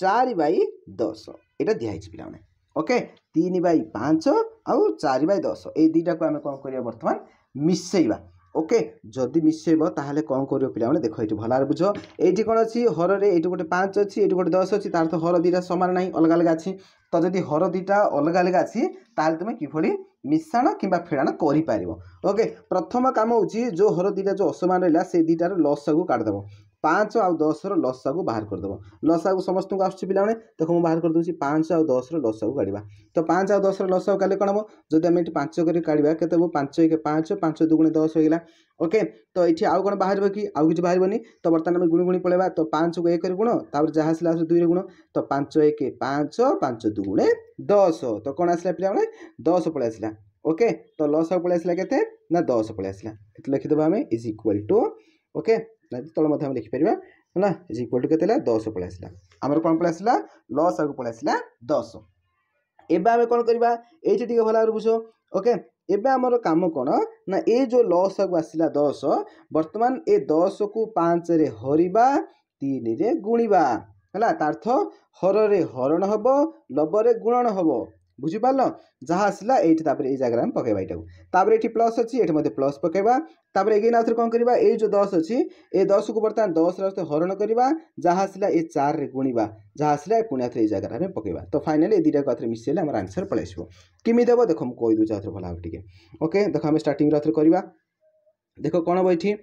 ଚାରି ବାଇ ଦଶ ଏଇଟା ଦିଆହେଇଛି ପିଲାମାନେ ଓକେ ତିନି ବାଇ ପାଞ୍ଚ ଆଉ ଚାରି ବାଇ ଦଶ ଏଇ ଦୁଇଟାକୁ ଆମେ କ'ଣ କରିବା ବର୍ତ୍ତମାନ ମିଶାଇବା ଓକେ ଯଦି ମିଶାଇବ ତାହେଲେ କ'ଣ କରିବ ପିଲାମାନେ ଦେଖ ଏଇଠି ଭଲରେ ବୁଝ ଏଇଠି କ'ଣ ଅଛି ହରରେ ଏଇଠି ଗୋଟେ ପାଞ୍ଚ ଅଛି ଏଇଠି ଗୋଟେ ଦଶ ଅଛି ତାର ତ ହର ଦୁଇଟା ସମାନ ନାହିଁ ଅଲଗା ଅଲଗା ଅଛି ତ ଯଦି ହର ଦୁଇଟା ଅଲଗା ଅଲଗା ଅଛି ତାହେଲେ ତୁମେ କିଭଳି ମିଶାଣ କିମ୍ବା ଫେଡ଼ାଣ କରିପାରିବ ଓକେ ପ୍ରଥମ କାମ ହେଉଛି ଯେଉଁ ହର ଦୁଇଟା ଯେଉଁ ଅସମାନ ରହିଲା ସେ ଦୁଇଟାର ଲସ୍କୁ କାଢ଼ିଦେବ ପାଞ୍ଚ ଆଉ ଦଶର ଲସାକୁ ବାହାର କରିଦେବ ଲସାକୁ ସମସ୍ତଙ୍କୁ ଆସୁଛି ପିଲାମାନେ ତାକୁ ମୁଁ ବାହାର କରିଦେଉଛି ପାଞ୍ଚ ଆଉ ଦଶର ଲସାକୁ କାଢ଼ିବା ତ ପାଞ୍ଚ ଆଉ ଦଶର ଲସାକୁ କାଲେ କ'ଣ ହେବ ଯଦି ଆମେ ଏଠି ପାଞ୍ଚ କରି କାଢ଼ିବା କେତେ ହେବ ପାଞ୍ଚ ଏକ ପାଞ୍ଚ ପାଞ୍ଚ ଦୁଗୁଣେ ଦଶ ହୋଇଗଲା ଓକେ ତ ଏଠି ଆଉ କ'ଣ ବାହାରିବ କି ଆଉ କିଛି ବାହାରିବନି ତ ବର୍ତ୍ତମାନ ଆମେ ଗୁଣି ଗୁଣି ପଳେଇବା ତ ପାଞ୍ଚକୁ ଏକରେ ଗୁଣ ତାପରେ ଯାହା ଆସିଲା ଆସୁଛି ଦୁଇରେ ଗୁଣ ତ ପାଞ୍ଚ ଏକ ପାଞ୍ଚ ପାଞ୍ଚ ଦୁଗୁଣେ ଦଶ ତ କ'ଣ ଆସିଲା ପିଲାମାନେ ଦଶ ପଳେଇ ଆସିଲା ଓକେ ତ ଲସାକୁ ପଳେଇ ଆସିଲା କେତେ ନା ଦଶ ପଳେଇ ଆସିଲା ଏଠି ଲେଖିଦେବା ଆମେ ଇଜ୍ ଇକ୍ୱାଲ୍ ଟୁ ଓକେ ତଳ ମଧ୍ୟ ଆମେ ଲେଖିପାରିବା ହେଲା ଇଜ୍ ଇକ୍ୱାଲ୍ ଟୁ କେତେ ହେଲା ଦଶ ପଳେଇ ଆସିଲା ଆମର କ'ଣ ପଳେଇ ଆସିଲା ଲସ୍ ଆଗକୁ ପଳେଇ ଆସିଲା ଦଶ ଏବେ ଆମେ କ'ଣ କରିବା ଏଇଠି ଟିକେ ଭଲ ଭାବରେ ବୁଝ ଓକେ ଏବେ ଆମର କାମ କ'ଣ ନା ଏଇ ଯେଉଁ ଲସ୍ ଆଗକୁ ଆସିଲା ଦଶ ବର୍ତ୍ତମାନ ଏ ଦଶକୁ ପାଞ୍ଚରେ ହରିବା ତିନିରେ ଗୁଣିବା ହେଲା ତାର୍ଥ ହରରେ ହରଣ ହେବ ଲବରେ ଗୁଣନ ହେବ বুঝিপারল ଯାହା ଆସିଲା ଏଇଠି ତାପରେ ଏଇ ଜାଗାରେ ଆମେ ପକାଇବା ଏଇଟାକୁ ତାପରେ ଏଠି ପ୍ଲସ୍ ଅଛି ଏଠି ମଧ୍ୟ ପ୍ଲସ୍ ପକାଇବା ତାପରେ ଏଗେନ୍ ଆଉଥରେ କ'ଣ କରିବା ଏଇ ଯେଉଁ ଦଶ ଅଛି ଏ ଦଶକୁ ବର୍ତ୍ତମାନ ଦଶରେ ଆଉଥରେ ହରଣ କରିବା ଯାହା ଆସିଲା ଏ ଚାରିରେ ଗୁଣିବା ଯାହା ଆସିଲା ପୁଣି ଆଉଥରେ ଏଇ ଜାଗାରେ ଆମେ ପକାଇବା ତ ଫାଇନାଲି ଏ ଦୁଇଟାକୁ ଆଉଥରେ ମିଶାଇଲେ ଆମର ଆନ୍ସର୍ ପଳାଇ ଆସିବ କେମିତି ହେବ ଦେଖ ମୁଁ କହିଦେଉଛି ଆଉଥରେ ଭଲ ହେବ ଟିକେ ଓକେ ଦେଖ ଆମେ ଷ୍ଟାର୍ଟିଂରେ ଆଉଥରେ କରିବା ଦେଖ କ'ଣ ହେବ ଏଠି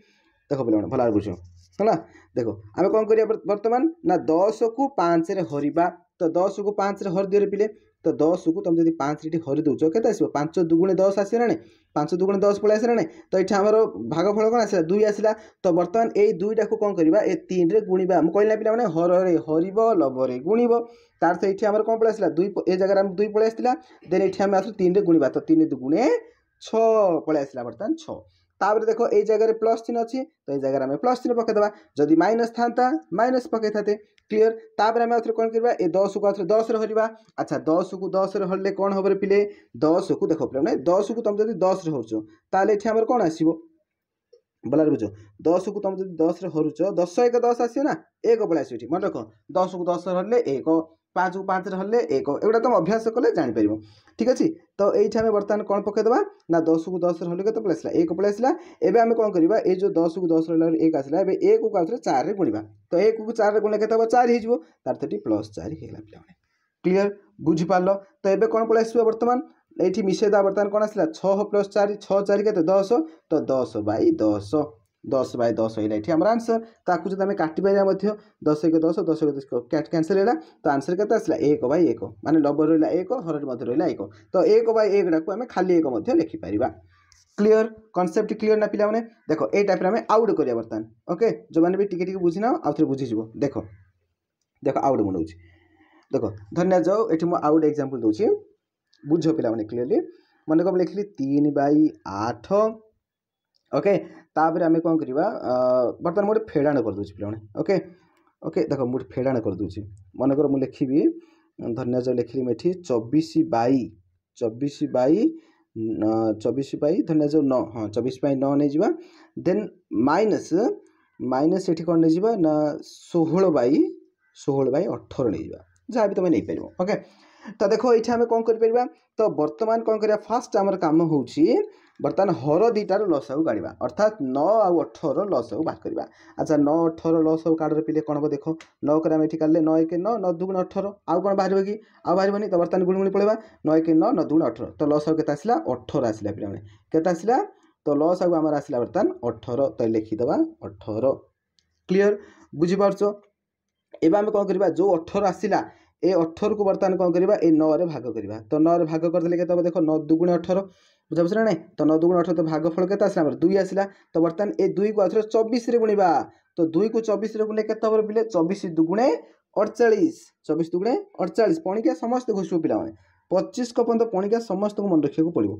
ଦେଖ ପିଲାମାନେ ଭଲ ଭାବେ ବୁଝ ହେଲା ଦେଖ ଆମେ କ'ଣ କରିବା ବର୍ତ୍ତମାନ ନା ଦଶକୁ ପାଞ୍ଚରେ ହରିବା ତ ଦଶକୁ ପାଞ୍ଚରେ ହରିଦିଅରେ ପିଲେ ତ ଦଶକୁ ତୁମେ ଯଦି ପାଞ୍ଚରେ ଏଠି ହରି ଦେଉଛ କେତେ ଆସିବ ପାଞ୍ଚ ଦୁଗୁଣେ ଦଶ ଆସିଲାଣି ପାଞ୍ଚ ଦୁଗୁଣେ ଦଶ ପଳେଇ ଆସିଲାଣି ତ ଏଠି ଆମର ଭାଗଫଳ କ'ଣ ଆସିଲା ଦୁଇ ଆସିଲା ତ ବର୍ତ୍ତମାନ ଏଇ ଦୁଇଟାକୁ କ'ଣ କରିବା ଏ ତିନିରେ ଗୁଣିବା ମୁଁ କହିଲା ପିଲାମାନେ ହରରେ ହରିବ ଲଭରେ ଗୁଣିବ ତାର ସହିତ ଏଠି ଆମର କ'ଣ ପଳାଇ ଆସିଲା ଦୁଇ ଏ ଜାଗାରେ ଆମେ ଦୁଇ ପଳେଇ ଆସିଥିଲା ଦେନ୍ ଏଠି ଆମେ ଆସୁ ତିନିରେ ଗୁଣିବା ତ ତିନି ଦୁଗୁଣେ ଛଅ ପଳାଇ ଆସିଲା ବର୍ତ୍ତମାନ ଛଅ ତାପରେ ଦେଖ ଏଇ ଜାଗାରେ ପ୍ଲସ୍ ଚିହ୍ନ ଅଛି ତ ଏଇ ଜାଗାରେ ଆମେ ପ୍ଲସ୍ ଚିହ୍ନ ପକେଇଦେବା ଯଦି ମାଇନସ୍ ଥାଆନ୍ତା ମାଇନସ୍ ପକାଇଥାନ୍ତେ ক্লিয়র তাপরে আমি আউথরে কোণ করা এ দশকু আউথরে দশরে হরিবা আচ্ছা দশকু দশরে হরলে কোণ হব রে পিলে দশকু দেখ পিলে মানে দশকু তুমি যদি দশরে হরছ তাহলে এটি আমার কোণ আসব বলার বুঝ দশকু তুমি যদি দশরে হরুছ দশ এক দশ আসবে না এক পড়ে আসবে এটি মনে রখ দশকু দশরে হরলে এক ପାଞ୍ଚକୁ ପାଞ୍ଚରେ ହଲେ ଏକ ଏଗୁଡ଼ା ତୁମେ ଅଭ୍ୟାସ କଲେ ଜାଣିପାରିବ ଠିକ୍ ଅଛି ତ ଏଇଠି ଆମେ ବର୍ତ୍ତମାନ କ'ଣ ପକାଇଦେବା ନା ଦଶକୁ ଦଶରେ ହଲେ କେତେ ପଳେଇ ଆସିଲା ଏକ ପଳେଇ ଆସିଲା ଏବେ ଆମେ କ'ଣ କରିବା ଏଇ ଯେଉଁ ଦଶକୁ ଦଶ ରହିଲା ଏକ ଆସିଲା ଏବେ ଏକକୁ ଆଉଥରେ ଚାରିରେ ଗୁଣିବା ତ ଏକକୁ ଚାରିରେ ଗୁଣିଲେ କେତେ ହେବ ଚାରି ହେଇଯିବ ତାର ସେଠି ପ୍ଲସ୍ ଚାରି ହେଇଗଲା ପିଲାମାନେ କ୍ଲିଅର୍ ବୁଝିପାରିଲ ତ ଏବେ କ'ଣ ପଳେଇ ଆସିବ ବର୍ତ୍ତମାନ ଏଇଠି ମିଶାଇଦେବା ବର୍ତ୍ତମାନ କ'ଣ ଆସିଲା ଛଅ ପ୍ଲସ୍ ଚାରି ଛଅ ଚାରି କେତେ ଦଶ ତ ଦଶ ବାଇ ଦଶ दस बै दस হইলা এটি আমার আনসর তাকে যদি আমি दस एक दस দশ দশ এক দশ ক্যানসেল হইলা তো আনসর কেতে আসলা এক एक এক মানে লবর রহলা এক হরের एक রহলা এক তো এক বাই একটাকে আমি খালি এক क्लीयर कनसेप्ट क्लीयर ना पिला देख ये टाइप आम आउ गोटे करा बर्तमान ओके जो मैंने भी टी बुझी ना आउ थे बुझीज देख देख आउट गोटे मुझे देख धनिया जाओ ये मुझे आउट गोटे एक्जामपल दूसरी बुझ पे क्लीयरली मन को लिखिली तीन बै आठ ओके ତାପରେ ଆମେ କ'ଣ କରିବା ବର୍ତ୍ତମାନ ମୁଁ ଗୋଟେ ଫେଡ଼ାଣ କରିଦେଉଛି ପିଲାମାନେ ଓକେ ଓକେ ଦେଖ ମୁଁ ଗୋଟେ ଫେଡ଼ାଣ କରିଦେଉଛି ମନେକର ମୁଁ ଲେଖିବି ଧନ୍ୟଜ ଲେଖିଲି ମୁଁ ଏଠି ଚବିଶ ବାଇ ଚବିଶ ବାଇ ଚବିଶ ବାଇ ଧନ୍ୟଜ ନଅ ହଁ ଚବିଶ ବାଇ ନଅ ନେଇଯିବା ଦେନ୍ ମାଇନସ୍ ମାଇନସ୍ ଏଠି କ'ଣ ନେଇଯିବା ନା ଷୋହଳ ବାଇ ଷୋହଳ ବାଇ ଅଠର ନେଇଯିବା ଯାହା ବି ତୁମେ ନେଇପାରିବ ଓକେ ତ ଦେଖ ଏଇଠି ଆମେ କ'ଣ କରିପାରିବା ତ ବର୍ତ୍ତମାନ କ'ଣ କରିବା ଫାର୍ଷ୍ଟ ଆମର କାମ ହେଉଛି ବର୍ତ୍ତମାନ ହର ଦୁଇଟାର ଲସାଉ କାଢ଼ିବା ଅର୍ଥାତ୍ ନଅ ଆଉ ଅଠରର ଲସାଉ ବାହାର କରିବା ଆଚ୍ଛା ନଅ ଅଠର ଲସାଉ କାର୍ଡ଼ରେ ପିଲେ କ'ଣ ହେବ ଦେଖ ନଅ କରି ଆମେ ଏଠି କାଢ଼ିଲେ ନଅ ଏକ ନଅ ନଅ ଦୁଗୁଣ ଅଠର ଆଉ କ'ଣ ବାହାରିବ କି ଆଉ ବାହାରିବନି ତ ବର୍ତ୍ତମାନ ଗୁଣୁଗୁଣି ପଳେଇବା ନଅ ଏକ ନଅ ନଅ ଦୁଗୁଣ ଅଠର ତ ଲସାଉ କେତେ ଆସିଲା ଅଠର ଆସିଲା ପିଲାମାନେ କେତେ ଆସିଲା ତ ଲସ୍ ଆଉ ଆମର ଆସିଲା ବର୍ତ୍ତମାନ ଅଠର ତ ଲେଖିଦେବା ଅଠର କ୍ଲିଅର ବୁଝିପାରୁଛ ଏବେ ଆମେ କ'ଣ କରିବା ଯେଉଁ ଅଠର ଆସିଲା ଏ ଅଠରକୁ ବର୍ତ୍ତମାନ କ'ଣ କରିବା ଏଇ ନଅରେ ଭାଗ କରିବା ତ ନଅରେ ଭାଗ କରିଦେଲେ କେତେ ହେବ ଦେଖ ନଅ ଦୁଗୁଣେ ଅଠର ବୁଝାବୁଝିଲା ନାହିଁ ତ ନଅ ଦୁଗୁଣ ଅଠର ତ ଭାଗଫଳ କେତେ ଆସିଲା ଆମର ଦୁଇ ଆସିଲା ତ ବର୍ତ୍ତମାନ ଏ ଦୁଇକୁ ଆଉଥରେ ଚବିଶରେ ଗୁଣିବା ତ ଦୁଇକୁ ଚବିଶରେ ଗୁଣିଲେ କେତେ ହେବ ପିଲେ ଚବିଶ ଦୁଗୁଣେ ଅଡ଼ଚାଳିଶ ଚବିଶ ଦୁଗୁଣେ ଅଡ଼ଚାଳିଶ ପଣିକିଆ ସମସ୍ତେ ଘୋଷିବ ପିଲାମାନେ ପଚିଶ ପର୍ଯ୍ୟନ୍ତ ପଣିକିଆ ସମସ୍ତଙ୍କୁ ମନେ ରଖିବାକୁ ପଡ଼ିବ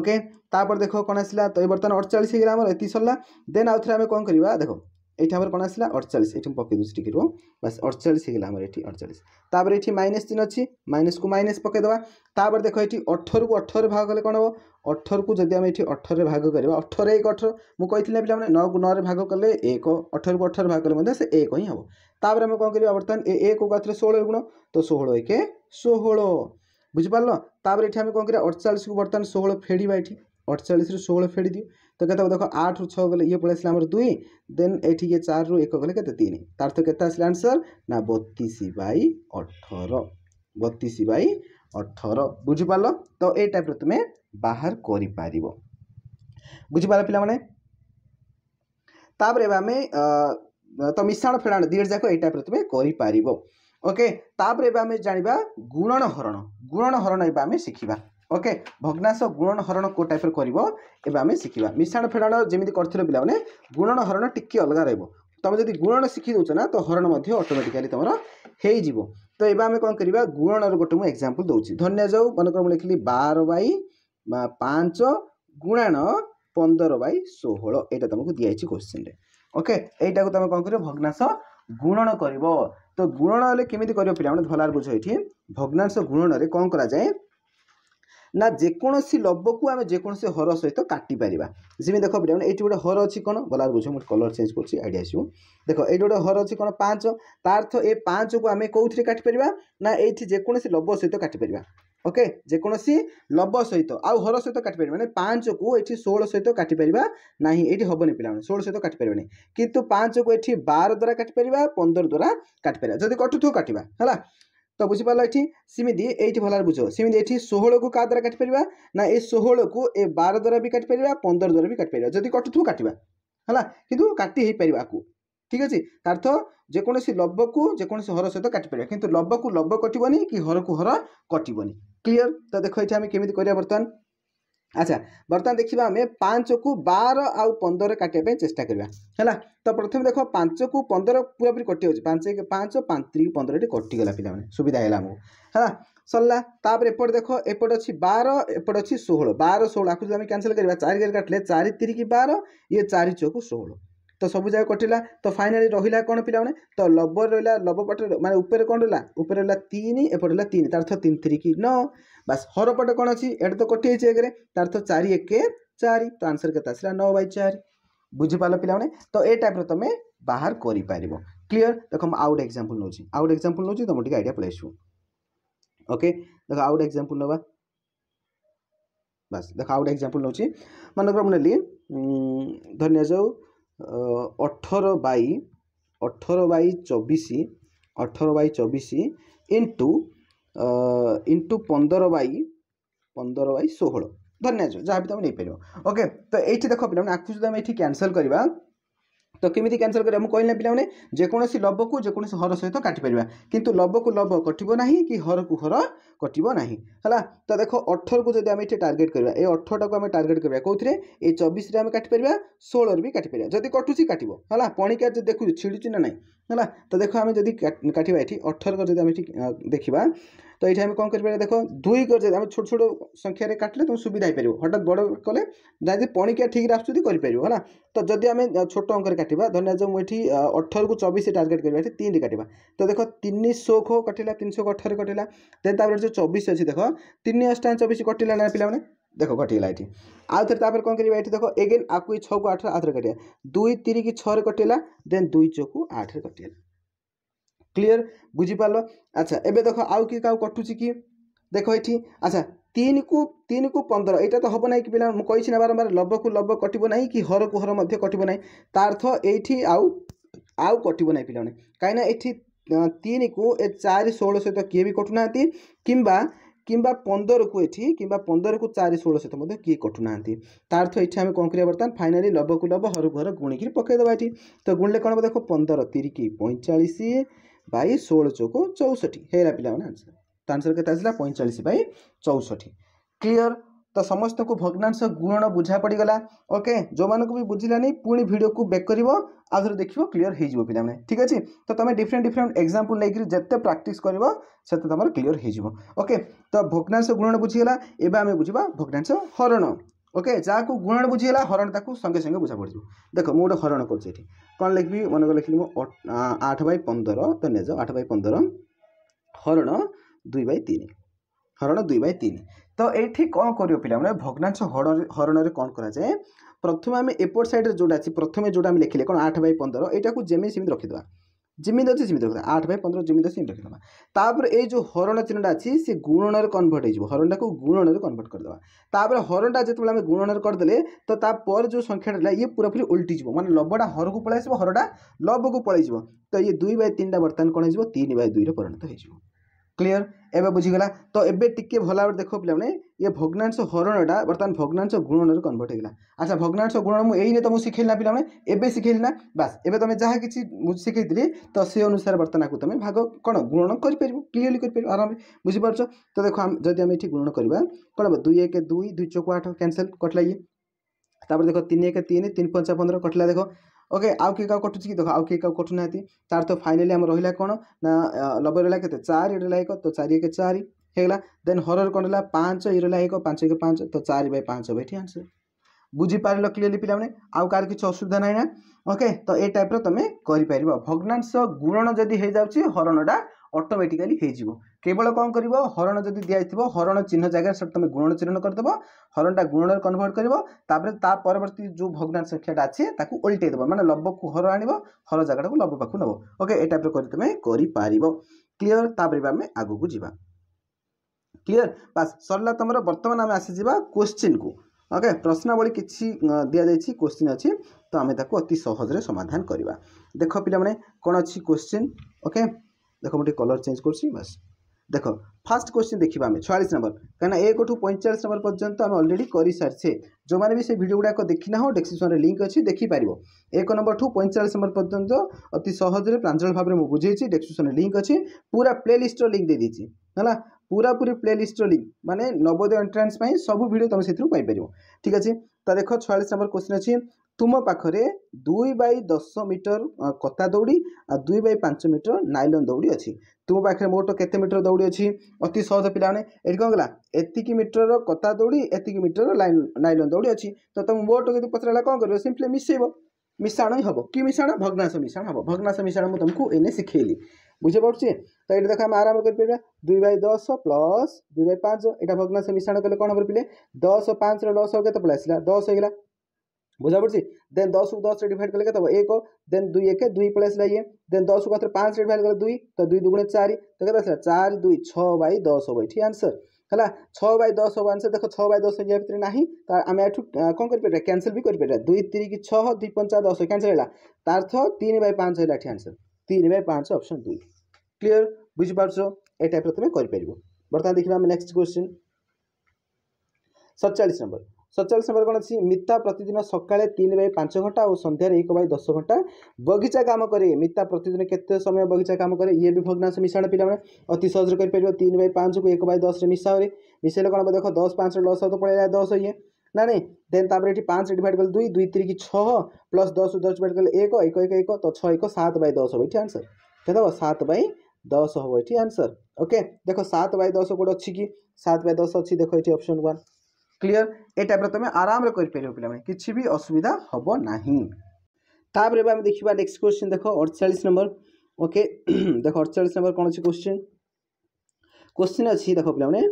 ଓକେ ତାପରେ ଦେଖ କ'ଣ ଆସିଲା ତ ଏ ବର୍ତ୍ତମାନ ଅଡ଼ଚାଳିଶ ହେଇଗଲା ଆମର ଏତିକି ସରିଲା ଦେନ୍ ଆଉଥରେ ଆମେ କ'ଣ କରିବା ଦେଖ ଏଇଠି ଆମର କ'ଣ ଆସିଲା ଅଡ଼ଚାଳିଶ ଏଇଠି ମୁଁ ପକାଇ ଦେଉଛି ଟିକିଏ ରୁହ ବାସ୍ ଅଡ଼ଚାଳିଶ ହେଇଗଲା ଆମର ଏଠି ଅଡ଼ଚାଳିଶ ତାପରେ ଏଠି ମାଇନସ୍ ଚିହ୍ନ ଅଛି ମାଇନସ୍କୁ ମାଇନସ୍ ପକାଇଦେବା ତାପରେ ଦେଖ ଏଠି ଅଠରକୁ ଅଠରରେ ଭାଗ କଲେ କ'ଣ ହେବ ଅଠରକୁ ଯଦି ଆମେ ଏଠି ଅଠରରେ ଭାଗ କରିବା ଅଠର ଏକ ଅଠର ମୁଁ କହିଥିଲି ପିଲାମାନେ ନଅକୁ ନଅରେ ଭାଗ କଲେ ଏକ ଅଠରକୁ ଅଠର ଭାଗ କଲେ ମଧ୍ୟ ସେ ଏକ ହିଁ ହେବ ତାପରେ ଆମେ କ'ଣ କରିବା ବର୍ତ୍ତମାନ ଏ ଏକକୁ ଆଉଥରେ ଷୋହଳ ଗୁଣ ତ ଷୋହଳ ଏକେ ଷୋହଳ ବୁଝିପାରିଲ ତାପରେ ଏଠି ଆମେ କ'ଣ କରିବା ଅଡ଼ଚାଳିଶକୁ ବର୍ତ୍ତମାନ ଷୋହଳ ଫେଡ଼ିବା ଏଠି अड़चाश रु षोह फेड़ दि तो कहते देख आठ रु छः गले ये पलैस आमर दुई देन ये चार रु एक गले के तीन तार तो कैसे आसा आंसर ना बतीस बै अठर बतीस बै अठर बुझिपार तो ये टाइप तुम बाहर कर बुझिपार पाने तापर आम तो मिशाण फेड़ाण दिए जाक ये टाइप तुम ओके तापर आम जाना गुणन हरण गुणन हरण एवं आम शिखा ओके ভগ্নাংশ গুণন হরণ কো টাইপ করিব এবা আমি শিখিবা মিছান ফেড়ালে যেমি করছিলা বিলা মানে গুণন হরণ টি কি আলাদা রইব তম যদি গুণন শিখি দুছনা তো হরণ মধ্য অটোমেটিক্যালি তমৰ হৈজিব তো এবা আমি কোন কৰিবা গুণনৰ গটমু এক্সাম্পল দুছি ধন্য যাও বনা কৰম লিখি 12 বাই 5 গুণন 15 বাই 16 এটা তমক দিয়া হৈছে কোয়েশ্চন রে ওকে এইটা কো তম কোন কৰি ভগ্নাংশ গুণন কৰিব তো গুণন হলে কিমিতি কৰিব প্ৰামাণ ধলাৰ বুজ হৈছে ভগ্নাংশ গুণনৰে কোন কৰা যায় ନା ଯେକୌଣସି ଲବକୁ ଆମେ ଯେକୌଣସି ହର ସହିତ କାଟିପାରିବା ଯେମିତି ଦେଖ ପିଲାମାନେ ଏଇଠି ଗୋଟେ ହର ଅଛି କ'ଣ ଗଲାବେଳେ ବୁଝ ମୁଁ କଲର୍ ଚେଞ୍ଜ କରୁଛି ଆଇଡ଼ିଆ ଆସିବ ଦେଖ ଏଇଠି ଗୋଟେ ହର ଅଛି କ'ଣ ପାଞ୍ଚ ତା ଅର୍ଥ ଏ ପାଞ୍ଚକୁ ଆମେ କେଉଁଥିରେ କାଟିପାରିବା ନା ଏଇଠି ଯେକୌଣସି ଲବ ସହିତ କାଟିପାରିବା ଓକେ ଯେକୌଣସି ଲବ ସହିତ ଆଉ ହର ସହିତ କାଟିପାରିବା ମାନେ ପାଞ୍ଚକୁ ଏଠି ଷୋହଳ ସହିତ କାଟିପାରିବା ନାହିଁ ଏଇଠି ହେବନି ପିଲାମାନେ ଷୋହଳ ସହିତ କାଟିପାରିବାନି କିନ୍ତୁ ପାଞ୍ଚକୁ ଏଠି ବାର ଦ୍ୱାରା କାଟିପାରିବା ପନ୍ଦର ଦ୍ୱାରା କାଟିପାରିବା ଯଦି କଟୁଥିବ କାଟିବା ହେଲା ତ ବୁଝିପାରିଲ ଏଠି ସେମିତି ଏଇଠି ଭଲରେ ବୁଝ ସେମିତି ଏଠି ଷୋହଳକୁ କାହା ଦ୍ୱାରା କାଟିପାରିବା ନା ଏ ଷୋହଳକୁ ଏ ବାର ଦ୍ୱାରା ବି କାଟିପାରିବା ପନ୍ଦର ଦ୍ୱାରା ବି କାଟିପାରିବା ଯଦି କଟୁଥିବ କାଟିବା ହେଲା କିନ୍ତୁ କାଟି ହେଇପାରିବା ଆକୁ ଠିକ୍ ଅଛି ତାର୍ଥ ଯେକୌଣସି ଲବକୁ ଯେକୌଣସି ହର ସହିତ କାଟିପାରିବା କିନ୍ତୁ ଲବକୁ ଲବ କଟିବନି କି ହରକୁ ହର କଟିବନି କ୍ଲିଅର ତ ଦେଖ ଏଠି ଆମେ କେମିତି କରିବା ବର୍ତ୍ତମାନ আচ্ছা বর্তমান দেখিবা আমি পাঁচকু বার আউ পনের কাটিয়া চেষ্টা করা হল তো প্রথমে দেখ পাঁচকু পনের পুরোপুরি কটি হচ্ছে পাঁচ পাঁচ পাঁত্রি পনের এটি কটিগলা পিলা মানে সুবিধা হল আমি হল সরলা তাপরে এপট দেখ এপট অছি বার এপটে অছি ষোহল বার ষোহল আপনি আমি ক্যানসেল করা চারি চারি কাটলে চারি তিরিকি বার ইয়ে চারি চকু ষোহল তো সবু জায়গা কটিলা তো ফাইনালি রহিলা কোণ পিলা মানে তো লব রহিলা লব পটে মানে উপরে কোণ রহিলা উপরে রহিলা তিন এপটে রহিলা তিন তার অর্থ তিন তিরিকি ন ବାସ୍ ହର ପଟ କ'ଣ ଅଛି ଏଠି ତ କଟି ହେଇଛି ଏକରେ ତାର ତ ଚାରି ଏକେ ଚାରି ତ ଆନ୍ସର କେତେ ଆସିଲା ନଅ ବାଇ ଚାରି ବୁଝିପାରିଲ ପିଲାମାନେ ତ ଏ ଟାଇପ୍ର ତୁମେ ବାହାର କରିପାରିବ କ୍ଲିଅର ଦେଖ ମୁଁ ଆଉ ଗୋଟେ ଏକ୍ଜାମ୍ପଲ୍ ନେଉଛି ଆଉ ଗୋଟେ ଏକ୍ଜାମ୍ପଲ୍ ନେଉଛି ତୁମକୁ ଟିକେ ଆଇଡ଼ିଆ ପଳେଇ ଆସିବ ଓକେ ଦେଖ ଆଉ ଗୋଟେ ଏକ୍ଜାମ୍ପଲ୍ ନେବା ବାସ୍ ଦେଖ ଆଉ ଗୋଟେ ଏକ୍ଜାମ୍ପଲ୍ ନେଉଛି ମନେକର ମୁଁ ନେଲି ଧରି ନିଆଯାଉ ଅଠର ବାଇ ଅଠର ବାଇ ଚବିଶ ଅଠର ବାଇ ଚବିଶ ଇଣ୍ଟୁ ইন্টু পনেরো বাই পনেরো বাই ষোহল ধরে নিয়েছো যা ବି ତମେ ନେଇପାରିବ ଓକେ ତ ଏଇଠି ଦେଖ ପିଲାମାନେ ଆକୁ ଯଦି ଆମେ ଏଠି କ୍ୟାନସଲ୍ କରିବା ତ କେମିତି କ୍ୟାନସଲ୍ କରିବା ମୁଁ କହିଲି ନା ପିଲାମାନେ ଯେକୌଣସି ଲବକୁ ଯେକୌଣସି ହର ସହିତ କାଟିପାରିବା କିନ୍ତୁ ଲବକୁ ଲବ କଟିବ ନାହିଁ କି ହରକୁ ହର କଟିବ ନାହିଁ ହେଲା ତ ଦେଖ ଅଠରକୁ ଯଦି ଆମେ ଏଠି ଟାର୍ଗେଟ୍ କରିବା ଏ ଅଠରଟାକୁ ଆମେ ଟାର୍ଗେଟ୍ କରିବା କେଉଁଥିରେ ଏ ଚବିଶରେ ଆମେ କାଟିପାରିବା ଷୋହଳରେ ବି କାଟିପାରିବା ଯଦି କଟୁଛି କାଟିବ ହେଲା ପଣିକା ଯଦି ଦେଖୁଛୁ ଛିଡ଼ୁଛି ନା ନାହିଁ ହେଲା ତ ଦେଖ ଆମେ ଯଦି କାଟିବା ଏଠି ଅଠରକୁ ଯଦି ଆମେ ଏଠି ଦେଖିବା তো এইটা আমি କ'ଣ କରିପାରିବା ଦେଖ ଦୁଇ କରି ଆମେ ଛୋଟ ଛୋଟ ସଂଖ୍ୟାରେ କାଟିଲେ ତୁମେ ସୁବିଧା ହେଇପାରିବ ହଠାତ୍ ବଡ଼ କଲେ ଯଦି ପଣିକିଆ ଠିକ୍ରେ ଆସୁଛି କରିପାରିବ ହେଲା ତ ଯଦି ଆମେ ଛୋଟ ଅଙ୍କରେ କାଟିବା ଧରିନିଆ ମୁଁ ଏଠି ଅଠରକୁ ଚବିଶ ଟାର୍ଗେଟ୍ କରିବା ଏଠି ତିନିରେ କାଟିବା ତ ଦେଖ ତିନି ଶୋଖ କଟିଲା ତିନିଶହ ଅଠର କଟିଲା ଦେନ୍ ତାପରେ ଯେଉଁ ଚବିଶ ଅଛି ଦେଖ ତିନି ଅଷ୍ଟାନ ଚବିଶ କଟିଲା ନା ପିଲାମାନେ ଦେଖ କଟିଗଲା ଏଠି ଆଉ ଥରେ ତାପରେ କ'ଣ କରିବା ଏଠି ଦେଖ ଏଗେନ୍ ଆକୁ ଛଅକୁ ଆଠରେ ଆଉଥରେ କାଟିବା ଦୁଇ ତିରିକି ଛଅରେ କଟିଲା ଦେନ୍ ଦୁଇ ଛଅକୁ ଆଠରେ କଟିଗଲା ক্লিয়ার বুঝিপার আচ্ছা এবে দেখ আউ কি কাউ কটুছি কি দেখ এটি আচ্ছা তিনকু তিনকু পনেরো এইটা তো হব না কি পিলা মু কইছি না বারম্বার লবকু লব কটিব না কি হরকু হর মধ্যে কটিব না তার অর্থ এইটি আউ আউ কটিব না পিলা কাইনা এটি তিনকু এ চারি ষোল সহিত কিয়ে বি কটু না কিংবা কিংবা পনেরোকু এটি কিংবা পনেরোকু চারি ষোল সহিত মধ্যে কিয়ে কটু না তার অর্থ এটি আমি কম করিয়া বর্তমান ফাইনালি লবকু লব হরকু হর গুণিকি পকাইদেবা এটি তো গুণলে কোণ দেখো পনেরো তিরিকি পঁয়চাশ বাই ষোল চৌক চৌষঠি ହେଇଗଲା ପିଲାମାନେ ଆନ୍ସର ତ ଆନ୍ସର କେତେ ଆସିଲା ପଇଁଚାଳିଶ ବାଇ ଚଉଷଠି କ୍ଲିଅର ତ ସମସ୍ତଙ୍କୁ ଭଗ୍ନାଂଶ ଗୁଣନ ବୁଝା ପଡ଼ିଗଲା ଓକେ ଯେଉଁମାନଙ୍କୁ ବି ବୁଝିଲାନି ପୁଣି ଭିଡ଼ିଓକୁ ବେକ୍ କରିବ ଆଉ ଥରେ ଦେଖିବ କ୍ଲିଅର ହେଇଯିବ ପିଲାମାନେ ଠିକ୍ ଅଛି ତ ତୁମେ ଡିଫରେଣ୍ଟ ଡିଫରେଣ୍ଟ ଏକ୍ଜାମ୍ପଲ୍ ନେଇକରି ଯେତେ ପ୍ରାକ୍ଟିସ୍ କରିବ ସେତେ ତୁମର କ୍ଲିଅର ହେଇଯିବ ଓକେ ତ ଭଗ୍ନାଂଶ ଗୁଣନ ବୁଝିଗଲା ଏବେ ଆମେ ବୁଝିବା ଭଗ୍ନାଂଶ ହରଣ ओके जहाँ गुणन बुझी हरण ताक संगे संगे बुझा पड़ो देख मुझे हरण कर कौन लिखी मन को लिखी आठ बै पंदर तो ने जाओ आठ बै पंदर हरण दुई बै तीन हरण दुई बै तीन तो ये कौन कर पाने भग्नांश हर हरण में कौन कराए प्रथम आम एपट सैड्रे जो प्रथम जो लिखे कौन आठ बै पंदर यहाँ को जमी सेमती रखीदा ଯେମିତି ଅଛି ସେମିତି ରଖିଦେବା ଆଠ ବାଇ ପନ୍ଦର ଯେମିତି ଅଛି ସେମିତି ରଖିଦେବା ତାପରେ ଏଇ ଯେଉଁ ହରଣ ଚିହ୍ନଟା ଅଛି ସେ ଗୁଣନରେ କନଭର୍ଟ ହେଇଯିବ ହରଣଟାକୁ ଗୁଣନରେ କନଭର୍ଟ କରିଦେବା ତାପରେ ହରଣଟା ଯେତେବେଳେ ଆମେ ଗୁଣନରେ କରିଦେଲେ ତ ତାପରେ ଯେଉଁ ସଂଖ୍ୟାଟା ହେଲା ଇଏ ପୁରାପୁରି ଓଲଟିଯିବ ମାନେ ଲବଟା ହରକୁ ପଳାଇ ଆସିବ ହରଟା ଲବକୁ ପଳାଇଯିବ ତ ଇଏ ଦୁଇ ବାଇ ତିନିଟା ବର୍ତ୍ତମାନ କ'ଣ ହେଇଯିବ ତିନି ବାଇ ଦୁଇରେ ପରିଣତ ହେଇଯିବ ক্লিয়ার এবে বুঝিগলা তো এবে টিকিয়ে ভাল ভাবে দেখো পিলামানে ইয়ে ভগ্নাংশ হরণটা বর্তমান ভগ্নাংশ গুণনরে কনভর্ট হয়েগলা আচ্ছা ভগ্নাংশ গুণন মু এই তুমি শিখাইলি না পিলামানে এবে শিখাইলি না বাস এবে তুমি যা কিছু শিখাইলি তো সে অনুসারে বর্তমান আকু তুমি ভাগ কোণ গুণন করিপার ক্লিয়ারলি করিপার আরামে বুঝিপারছ তো দেখো যদি আমি এটি গুণন করা কোণ হব দুই এক দুই দুই চৌক আঠ ক্যানসেল কটলা ইয়ে তারপরে দেখো তিন এক তিন তিন পঞ্চা পনেরো কটলা দেখো ଓକେ ଆଉ କିଏ କାହାକୁ କଟୁଛି କି ଦେଖ ଆଉ କିଏ କାହାକୁ କଟୁନାହାନ୍ତି ତାର ତ ଫାଇନାଲି ଆମର ରହିଲା କ'ଣ ନା ନବେ ରହିଲା କେତେ ଚାରି ଏଇଟା ରହିଲା ଏକ ତ ଚାରି ଏକ ଚାରି ହେଇଗଲା ଦେନ୍ ହରର କ'ଣ ହେଲା ପାଞ୍ଚ ଇଏ ରହିଲା ଏକ ପାଞ୍ଚ ଏକ ପାଞ୍ଚ ତ ଚାରି ବାଇ ପାଞ୍ଚ ହେବ ଏଠି ଆନ୍ସର୍ ବୁଝିପାରିଲ କ୍ଲିଅରଲି ପିଲାମାନେ ଆଉ କାହାର କିଛି ଅସୁବିଧା ନାହିଁ ନା ଓକେ ତ ଏ ଟାଇପ୍ର ତୁମେ କରିପାରିବ ଭଗ୍ନାଂଶ ଗୁଣନ ଯଦି ହେଇଯାଉଛି ହରଣଟା ଅଟୋମେଟିକାଲି ହେଇଯିବ କେବଳ କ'ଣ କରିବ ହରଣ ଯଦି ଦିଆଯାଇଥିବ ହରଣ ଚିହ୍ନ ଜାଗାରେ ସେଠି ତୁମେ ଗୁଣନ ଚିହ୍ନ କରିଦେବ ହରଣଟା ଗୁଣନରେ କନଭର୍ଟ କରିବ ତାପରେ ତା ପରବର୍ତ୍ତୀ ଯେଉଁ ଭଗ୍ନାଂଶ ସଂଖ୍ୟାଟା ଅଛି ତାକୁ ଓଲଟେଇ ଦେବ ମାନେ ଲବକୁ ହର ଆଣିବ ହର ଜାଗାଟାକୁ ଲବ ପାଖକୁ ନେବ ଓକେ ଏ ଟାଇପ୍ର କରି ତୁମେ କରିପାରିବ କ୍ଲିଅର ତାପରେ ବି ଆମେ ଆଗକୁ ଯିବା କ୍ଲିଅର ବାସ୍ ସରିଲା ତୁମର ବର୍ତ୍ତମାନ ଆମେ ଆସିଯିବା କୋଶ୍ଚିନ୍କୁ ଓକେ ପ୍ରଶ୍ନାବଳୀ କିଛି ଦିଆଯାଇଛି କୋଶ୍ଚିନ୍ ଅଛି ତ ଆମେ ତାକୁ ଅତି ସହଜରେ ସମାଧାନ କରିବା ଦେଖ ପିଲାମାନେ କ'ଣ ଅଛି କୋଶ୍ଚିନ୍ ଓକେ দেখো ମୁଁ ଟିକେ କଲର୍ ଚେଞ୍ଜ କରୁଛି ବାସ୍ ଦେଖ ଫାର୍ଷ୍ଟ କ୍ୱେଶ୍ଚିନ୍ ଦେଖିବା ଆମେ ଛୟାଳିଶ ନମ୍ବର କାହିଁକିନା ଏକଠୁ ପଇଁଚାଳିଶ ନମ୍ବର ପର୍ଯ୍ୟନ୍ତ ଆମେ ଅଲରେଡ଼ି କରିସାରିଛେ ଯେଉଁମାନେ ବି ସେ ଭିଡ଼ିଓ ଗୁଡ଼ାକ ଦେଖିନାହୁଁ ଡେସ୍କ୍ରିପ୍ସନ୍ରେ ଲିଙ୍କ୍ ଅଛି ଦେଖିପାରିବ ଏକ ନମ୍ବରଠୁ ପଇଁଚାଳିଶ ନମ୍ବର ପର୍ଯ୍ୟନ୍ତ ଅତି ସହଜରେ ପ୍ରାଞ୍ଜଳ ଭାବରେ ମୁଁ ବୁଝେଇଛି ଡେସ୍କ୍ରିପ୍ସନ୍ରେ ଲିଙ୍କ୍ ଅଛି ପୁରା ପ୍ଲେ ଲିଷ୍ଟର ଲିଙ୍କ୍ ଦେଇଦେଇଛି ହେଲା ପୁରାପୁରି ପ୍ଲେ ଲିଷ୍ଟର ଲିଙ୍କ୍ ମାନେ ନବୋଦୟ ଏଣ୍ଟ୍ରାନ୍ସ ପାଇଁ ସବୁ ଭିଡ଼ିଓ ତୁମେ ସେଥିରୁ ପାଇପାରିବ ଠିକ୍ ଅଛି ତା ଦେଖ ଛୟାଳିଶ ନମ୍ବର କ୍ୱେଶ୍ଚିନ୍ ଅଛି ତୁମ ପାଖରେ ଦୁଇ ବାଇ ଦଶ ମିଟର କତା ଦୌଡ଼ି ଆଉ ଦୁଇ ବାଇ ପାଞ୍ଚ ମିଟର ନାଇଲନ୍ ଦୌଡ଼ି ଅଛି ତୁମ ପାଖରେ ମୋଟ କେତେ ମିଟର ଦୌଡ଼ି ଅଛି ଅତି ସହଜ ପିଲାମାନେ ଏଠି କ'ଣ କଲା ଏତିକି ମିଟରର କତା ଦୌଡ଼ି ଏତିକି ମିଟରର ଲାଇନ୍ ନାଇଲନ୍ ଦୌଡ଼ି ଅଛି ତ ତୁମ ମୋଟ ଯଦି ପଚାରିଲା କ'ଣ କରିବ ସିମ୍ପଲି ମିଶାଇବ ମିଶାଣ ହିଁ ହେବ କି ମିଶାଣ ଭଗ୍ନାଂଶ ମିଶାଣ ହେବ ଭଗ୍ନାଂଶ ମିଶାଣ ମୁଁ ତୁମକୁ ଏଇନେ ଶିଖେଇଲି ବୁଝିପାରୁଛି ତ ଏଇଟା ଦେଖ ଆମେ ଆରାମ କରିପାରିବା ଦୁଇ ବାଇ ଦଶ ପ୍ଲସ୍ ଦୁଇ ବାଇ ପାଞ୍ଚ ଏଇଟା ଭଗ୍ନାଂଶ ମିଶାଣ କଲେ କ'ଣ ହେବ ପିଲେ ଦଶ ପାଞ୍ଚର ଲସ୍ ହେବ କେତେ ପଳେଇ ଆସିଲା ଦଶ ହେଇଗଲା बुझा पड़ी देन दस को दस डिवाइड कले तो एक देन दुई एक दुई प्लस आसला देन दस को थे पाँच डिवाइड कले दुई तो दुई दुगुण चार तो क्या आसला चार दुई छः बै दस हम ये आंसर है छः बै दस हम आंसर देख छः बै दस या भितर ना तो आम यू कौन कर कैनसल भी करा दुई तीन छः दुई पंचा दस कैनसल है तार्थ तीन बै पाँच है आंसर तीन बै पाँच अप्सन दुई क्लीयर बुझिपार ए टाइप तुम बर्तमान देखा नेक्स्ट क्वेश्चन सतचाश नंबर सतचाश नंबर कौन अच्छी मिता प्रतिदिन सका तीन बै पांच घंटा और सन्धार एक बै दस घंटा बगिचा कम कै मिता प्रतिदिन के समय बगिचा कम कै ये भी भग्नाश मिशाण पे अति सहज कर तीन बै पांच को एक बै दस मिसा हुए मिसाइल कौन देख दस पाँच लस तो पड़ा जाए दस ये ना देन तापर ये पाँच डिवाइड कल दुई दुई तीन छः प्लस दस दस डिवाइड कल एक एक एक एक तो छः एक सात बै दस हम ये आंसर कहते हो सात बै दस हम ये आंसर ओके देख सात बै दस कौट अच्छी सात बै दस अच्छी देख ये अप्सन वन ક્લિયર એ ટાઇપ્ર તમે આરામରେ କରିପାରିବ ପିଲାମାନେ କିଛି ବି ଅସୁବିଧା ହେବ ନାହିଁ ତାପରେ ଏବେ ଆମେ ଦେଖିବା ନେକ୍ସଟ କ୍ୱେଶ୍ଚିନ୍ ଦେଖ ଅଠଚାଳିଶ ନମ୍ବର ଓକେ ଦେଖ ଅଠଚାଳିଶ ନମ୍ବର କ'ଣ ଅଛି କ୍ୱେଶ୍ଚିନ୍ କ୍ୱେଶ୍ଚିନ୍ ଅଛି ଦେଖ ପିଲାମାନେ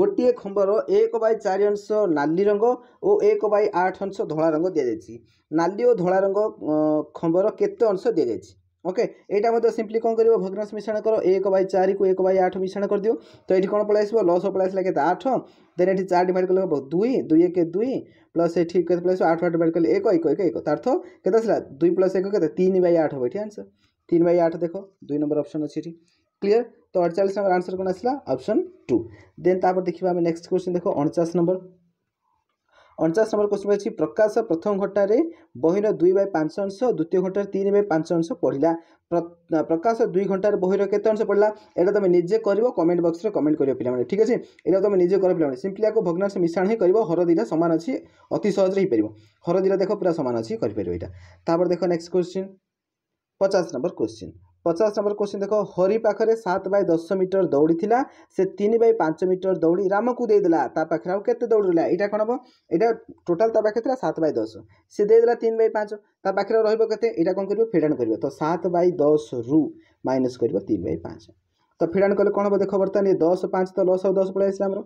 ଗୋଟିଏ ଖମ୍ବର ଏକ ବାଇ ଚାରି ଅଂଶ ନାଲି ରଙ୍ଗ ଓ ଏକ ବାଇ ଆଠ ଅଂଶ ଧଳା ରଙ୍ଗ ଦିଆଯାଇଛି ନାଲି ଓ ଧଳା ରଙ୍ଗ ଖମ୍ବର କେତେ ଅଂଶ ଦିଆଯାଇଛି ওকে এইটা মধ্যে সিম্পলি কম করব ভগ্নাংশ মিশ্রণ কর এক বাই চারিকু এক বাই আঠ মিশ্রণ করিদিও তো এটি কোণ পলাই আসব লস পলাই আসলে কেতে আঠ দেন এটি চার ডিভাইড কলে হব দুই দুই এক দুই প্লস এটি কেতে পলাই আসব আঠ আঠ ডিভাইড কলে এক এক এক এক তার অর্থ কেতে আসলা দুই প্লস এক কেতে তিন বাই আঠ হব এটি আনসার তিন বাই আঠ দেখো দুই নম্বর অপশন আছে এটি ক্লিয়ার তো অড়চাশ নম্বর আনসর কোণ আসলা অপশন টু দেন তারপর দেখবা আমি নেক্সট কোশ্চিন দেখো অড়চাশ নম্বর ଅଣଚାଶ ନମ୍ବର କୋଶ୍ଚିନ୍ ଅଛି ପ୍ରକାଶ ପ୍ରଥମ ଘଣ୍ଟାରେ ବହିର ଦୁଇ ବାଇ ପାଞ୍ଚ ଅଂଶ ଦ୍ୱିତୀୟ ଘଣ୍ଟାରେ ତିନି ବାଇ ପାଞ୍ଚ ଅଂଶ ପଢ଼ିଲା ପ୍ରକାଶ ଦୁଇ ଘଣ୍ଟାରେ ବହିର କେତେ ଅଂଶ ପଢ଼ିଲା ଏଇଟା ତୁମେ ନିଜେ କରିବ କମେଣ୍ଟ ବକ୍ସରେ କମେଣ୍ଟ କରିବ ପିଲାମାନେ ଠିକ୍ ଅଛି ଏଇଟା ତୁମେ ନିଜେ କରିବ ପିଲାମାନେ ସିମ୍ପଲି ଆକୁ ଭଗ୍ନାଂଶ ମିଶାଣ ହିଁ କରିବ ହର ଦୁଇଟା ସମାନ ଅଛି ଅତି ସହଜରେ ହେଇପାରିବ ହର ଦୁଇଟା ଦେଖ ପୁରା ସମାନ ଅଛି କରିପାରିବ ଏଇଟା ତାପରେ ଦେଖ ନେକ୍ସଟ କୋଶ୍ଚିନ୍ ପଚାଶ ନମ୍ବର କୋଶ୍ଚିନ୍ ପଚାଶ ନମ୍ବର କୋଶ୍ଚିନ୍ ଦେଖ ହରି ପାଖରେ ସାତ ବାଇ ଦଶ ମିଟର ଦୌଡ଼ି ଥିଲା ସେ ତିନି ବାଇ ପାଞ୍ଚ ମିଟର ଦୌଡ଼ି ରାମକୁ ଦେଇଦେଲା ତା ପାଖରେ ଆଉ କେତେ ଦୌଡ଼ି ରହିଲା ଏଇଟା କ'ଣ ହେବ ଏଇଟା ଟୋଟାଲ୍ ତା ପାଖରେ ଥିଲା ସାତ ବାଇ ଦଶ ସେ ଦେଇଦେଲା ତିନି ବାଇ ପାଞ୍ଚ ତା ପାଖରେ ରହିବ କେତେ ଏଇଟା କ'ଣ କରିବ ଫିଡ଼ାଣ କରିବ ତ ସାତ ବାଇ ଦଶରୁ ମାଇନସ୍ କରିବ ତିନି ବାଇ ପାଞ୍ଚ ତ ଫିଡ଼ାଣ କଲେ କ'ଣ ହେବ ଦେଖ ବର୍ତ୍ତମାନ ଦଶ ପାଞ୍ଚ ତ ଲସ୍ ହେବ ଦଶ ପଳେଇ ଆସିଲା ଆମର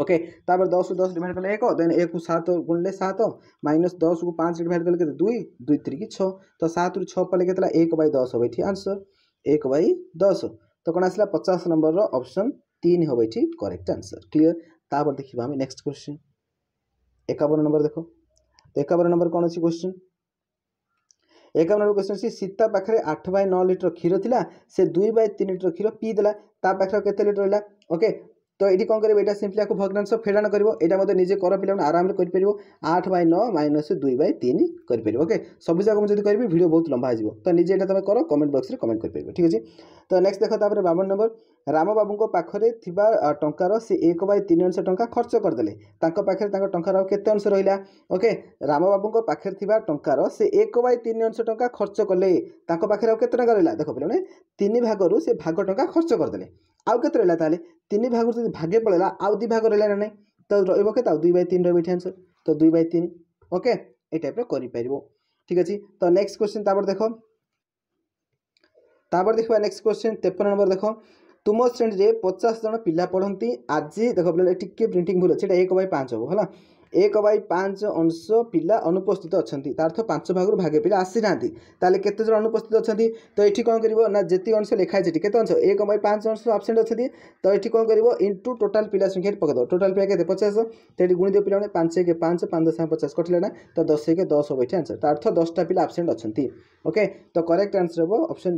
ओके तापर दस को दस डिवाइड कले एक देन एक को सात गुणले सात माइनस दस को पाँच डिवाइड कले दुई दुई त्रिकी छ तो सात रु छ पले के एक बै दस हम ये आंसर एक बै दस तो कौन आसला पचास नंबर रप्सन तीन हम ये करेक्ट आंसर क्लीयर तापर देखा आम नेक्स्ट क्वेश्चन एकावन नंबर देख तो एकावन नंबर कौन अच्छी क्वेश्चन एकावन नंबर क्वेश्चन अच्छी सीता पाखे आठ बै नौ लिटर क्षीर थी से दुई बै तीन लिटर क्षीर पीदेला ता पाखे के लिटर रहा ओके তো এটি কম করবে এটা সিম্পলি আকু ভগ্নাংশ ফেড়াণ করব এটা মধ্যে নিজে কর পিলামানে আরামে করিপার আট বাই ন মাইনস দুই বাই তিন করিপার ওকে সবু যাক যদি করবি ভিডিও বহুত লম্বা আসব তো নিজে এটা তুমি কর কমেন্ট বক্সরে কমেন্ট করিপার ঠিক আছে তো নেক্সট দেখ তাপরে বাবন নম্বর ରାମବାବୁଙ୍କ ପାଖରେ ଥିବା ଟଙ୍କାର ସେ ଏକ ବାଇ ତିନି ଅଂଶ ଟଙ୍କା ଖର୍ଚ୍ଚ କରିଦେଲେ ତାଙ୍କ ପାଖରେ ତାଙ୍କ ଟଙ୍କାର ଆଉ କେତେ ଅଂଶ ରହିଲା ଓକେ ରାମବାବୁଙ୍କ ପାଖରେ ଥିବା ଟଙ୍କାର ସେ ଏକ ବାଇ ତିନି ଅଂଶ ଟଙ୍କା ଖର୍ଚ୍ଚ କଲେ ତାଙ୍କ ପାଖରେ ଆଉ କେତେ ଟଙ୍କା ରହିଲା ଦେଖ ପିଲାମାନେ ତିନି ଭାଗରୁ ସେ ଭାଗ ଟଙ୍କା ଖର୍ଚ୍ଚ କରିଦେଲେ ଆଉ କେତେ ରହିଲା ତାହେଲେ ତିନି ଭାଗରୁ ଯଦି ଭାଗେ ପଳେଇଲା ଆଉ ଦୁଇ ଭାଗ ରହିଲା ନା ନାହିଁ ତ ରହିବ କେତେ ଆଉ ଦୁଇ ବାଇ ତିନି ରହିବ ଏଠି ଆନ୍ସର୍ ତ ଦୁଇ ବାଇ ତିନି ଓକେ ଏଇ ଟାଇପ୍ର କରିପାରିବ ଠିକ୍ ଅଛି ତ ନେକ୍ସଟ କ୍ୱେଶ୍ଚିନ୍ ତାପରେ ଦେଖ ତାପରେ ଦେଖିବା ନେକ୍ସଟ କ୍ୱେଶ୍ଚିନ୍ ତେପନ ନମ୍ବର ଦେଖ ତୁମ ଶ୍ରେଣୀରେ ପଚାଶ ଜଣ ପିଲା ପଢ଼ନ୍ତି ଆଜି ଦେଖ ପିଲା ଟିକେ ପ୍ରିଣ୍ଟିଂ ଭୁଲ ଅଛି ଏଇଟା ଏକ ବାଇ ପାଞ୍ଚ ହେବ ହେଲା ଏକ ବାଇ ପାଞ୍ଚ ଅଂଶ ପିଲା ଅନୁପସ୍ଥିତ ଅଛନ୍ତି ତା ଅର୍ଥ ପାଞ୍ଚ ଭାଗରୁ ଭାଗେ ପିଲା ଆସିନାହାନ୍ତି ତାହେଲେ କେତେଜଣ ଅନୁପସ୍ଥିତ ଅଛନ୍ତି ତ ଏଠି କ'ଣ କରିବ ନା ଯେତିକି ଅଂଶ ଲେଖା ହେଇଛି ଏଠି କେତେ ଅଂଶ ଏକ ବାଇ ପାଞ୍ଚ ଅଂଶ ଆବସେଣ୍ଟ ଅଛନ୍ତି ତ ଏଠି କ'ଣ କରିବ ଇଣ୍ଟୁ ଟୋଟାଲ୍ ପିଲା ସଂଖ୍ୟାରେ ପକାଇଦେବ ଟୋଟାଲ୍ ପିଲା କେତେ ପଚାଶ ତ ଏଠି ଗୁଣିଦେବ ପିଲାମାନେ ପାଞ୍ଚ ଏକ ପାଞ୍ଚ ପାଞ୍ଚ ଦଶ ପଚାଶ କଟିଲା ନା ତ ଦଶ ଏକ ଦଶ ହେବ ଏଠି ଆନ୍ସର୍ ତା ଅର୍ଥ ଦଶଟା ପିଲା ଆବସେଣ୍ଟ ଅଛନ୍ତି ଓକେ ତ କରେକ୍ଟ ଆନ୍ସର୍ ହେବ ଅପସନ୍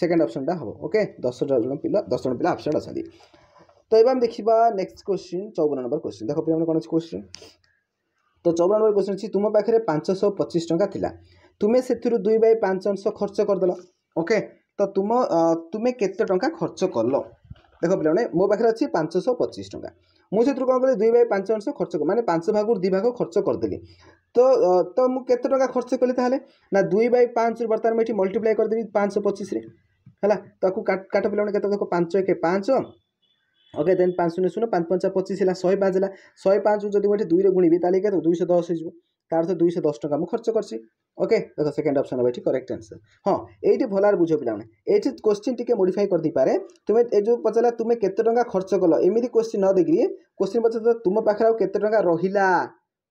ସେକେଣ୍ଡ ଅପସନ୍ଟା ହେବ ଓକେ ଦଶ ଜଣ ପିଲା ଦଶ ଜଣ ପିଲା ଆବସେଣ୍ଟ ଅଛନ୍ତି ତ ଏବେ ଆମେ ଦେଖିବା ନେକ୍ସଟ କୋଶ୍ଚିନ୍ ଚଉବନ ନମ୍ବର କୋଶ୍ଚିନ୍ ଦେଖ ପିଲାମାନେ କ'ଣ ଅଛି କୋଶ୍ଚିନ୍ ତ ଚଉବନ ନମ୍ବର କୋଶ୍ଚିନ୍ ଅଛି ତୁମ ପାଖରେ ପାଞ୍ଚଶହ ପଚିଶ ଟଙ୍କା ଥିଲା ତୁମେ ସେଥିରୁ ଦୁଇ ବାଇ ପାଞ୍ଚ ଅଂଶ ଖର୍ଚ୍ଚ କରିଦେଲ ଓକେ ତ ତୁମ ତୁମେ କେତେ ଟଙ୍କା ଖର୍ଚ୍ଚ କଲ ଦେଖ ପିଲାମାନେ ମୋ ପାଖରେ ଅଛି ପାଞ୍ଚଶହ ପଚିଶ ଟଙ୍କା ମୁଁ ସେଥିରୁ କ'ଣ କଲି ଦୁଇ ବାଇ ପାଞ୍ଚ ଅଂଶ ଖର୍ଚ୍ଚ ମାନେ ପାଞ୍ଚ ଭାଗରୁ ଦୁଇ ଭାଗ ଖର୍ଚ୍ଚ କରିଦେଲି ତ ତ ମୁଁ କେତେ ଟଙ୍କା ଖର୍ଚ୍ଚ କଲି ତାହେଲେ ନା ଦୁଇ ବାଇ ପାଞ୍ଚରୁ ବର୍ତ୍ତମାନ ମୁଁ ଏଠି ମଲ୍ଟିପ୍ଲାଏ କରିଦେବି ପାଞ୍ଚଶହ ପଚିଶରେ ହେଲା ତାକୁ କାଟ ପିଲାମାନେ କେତେ ଦେଖ ପାଞ୍ଚ ଏକ ପାଞ୍ଚ ओके देन पाँच शून्य शून्य पाँच पंचा पचिश है शहे पाँच है शहे पाँच जब मुझे दुई गुणी ताली क्या दुई दस हो তার অর্থ দুইশো দশ টাকা আমি খরচ করছি ওকে দেখো সেকেন্ড অপশন হবে এটি করেক্ট আনসার হ্যাঁ এইটি ভাল আর বুঝো পিলামানে এইটি কোশ্চিন টিকে মোডিফাই করে তুমি এই যে পচারা তুমি কেতে টাকা খরচ কল এমিতি কোশ্চিন ন দেখি কোশ্চিন পচার তুম পাখে আউ কেতে টাকা রহিলা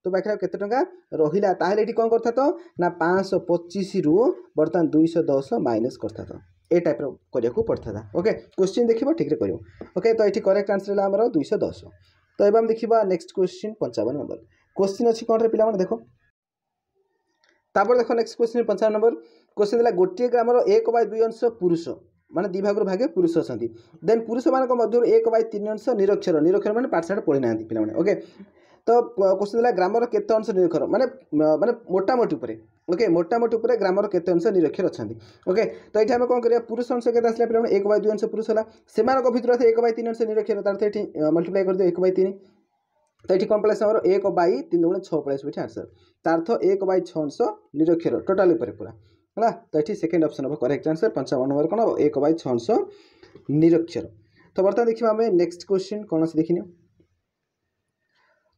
তো পাখে আউ কেতে টাকা রহিলা তাহলে এটি কম করতা তো না পাঁচশো পঁচিশ রু বর্তমান দুইশো দশ মাইনস করতা তো ଏ ଟାଇପ୍ର କରିବାକୁ ପଡ଼ିଥାନ୍ତା ଓକେ କୋଶ୍ଚିନ୍ ଦେଖିବ ଠିକ୍ରେ କରିବ ଓକେ ତ ଏଠି କରେକ୍ଟ ଆନ୍ସର୍ ହେଲା ଆମର ଦୁଇଶହ ଦଶ ତ ଏବେ ଆମେ ଦେଖିବା ନେକ୍ସଟ କୋଶ୍ଚିନ୍ ପଞ୍ଚାବନ ନମ୍ବର କୋଶ୍ଚିନ୍ ଅଛି କ'ଣରେ ପିଲାମାନେ ଦେଖ ତାପରେ ଦେଖ ନେକ୍ସଟ କୋଶ୍ଚିନ୍ ପଞ୍ଚାବନ ନମ୍ବର କୋଶ୍ଚିନ୍ ହେଲା ଗୋଟିଏ ଗ୍ରାମର ଏକ ବାଇ ଦୁଇ ଅଂଶ ପୁରୁଷ ମାନେ ଦୁଇ ଭାଗରୁ ଭାଗେ ପୁରୁଷ ଅଛନ୍ତି ଦେନ୍ ପୁରୁଷମାନଙ୍କ ମଧ୍ୟରୁ ଏକ ବାଇ ତିନି ଅଂଶ ନିରକ୍ଷର ନିରକ୍ଷର ମାନେ ପାଠଶାଠ ପଢ଼ି ନାହାନ୍ତି ପିଲାମାନେ ଓକେ ତ କୋଶ୍ଚିନ୍ ହେଲା ଗ୍ରାମର କେତେ ଅଂଶ ନିରକ୍ଷର ମାନେ ମାନେ ମୋଟାମୋଟି ଉପରେ ଓକେ ମୋଟାମୋଟି ଉପରେ ଗ୍ରାମର କେତେ ଅଂଶ ନିରକ୍ଷର ଅଛନ୍ତି ଓକେ ତ ଏଠି ଆମେ କ'ଣ କରିବା ପୁରୁଷ ଅଂଶ କେତେ ଆସିଲା ପିଲାମାନେ ଏକ ବାଇ ଦୁଇ ଅଂଶ ପୁରୁଷ ହେଲା ସେମାନଙ୍କ ଭିତରୁ ଆସି ଏକ ବାଇ ତିନି ଅଂଶ ନିରକ୍ଷର ତା'ର ଏଠି ମଲ୍ଟିପ୍ଲାଏ କରିଦିଅ ଏକ ବାଇ ତିନି ତ ଏଠି କ'ଣ ପଳାଇସ ଆମର ଏକ ବାଇ ତିନି ଗୁଣ ଛଅ ପଳାଇସ ଏଠି ଆନ୍ସର୍ ତା'ର ଅର୍ଥ ଏକ ବାଇ ଛଅ ଅଂଶ ନିରକ୍ଷର ଟୋଟାଲ୍ ଉପରେ ପୁରା ହେଲା ତ ଏଠି ସେକେଣ୍ଡ ଅପ୍ସନ୍ ହେବ କରେକ୍ଟ ଆନ୍ସର୍ ପଞ୍ଚାବନ ନମ୍ବର କ'ଣ ଏକ ବାଇ ଛଅ ଅଂଶ ନିରକ୍ଷର ତ ବର୍ତ୍ତମାନ ଦେଖିବା ଆମେ ନେକ୍ସଟ କୋଶ୍ଚିନ୍ କୌଣସି ଅଛି ଦେଖିନିଅ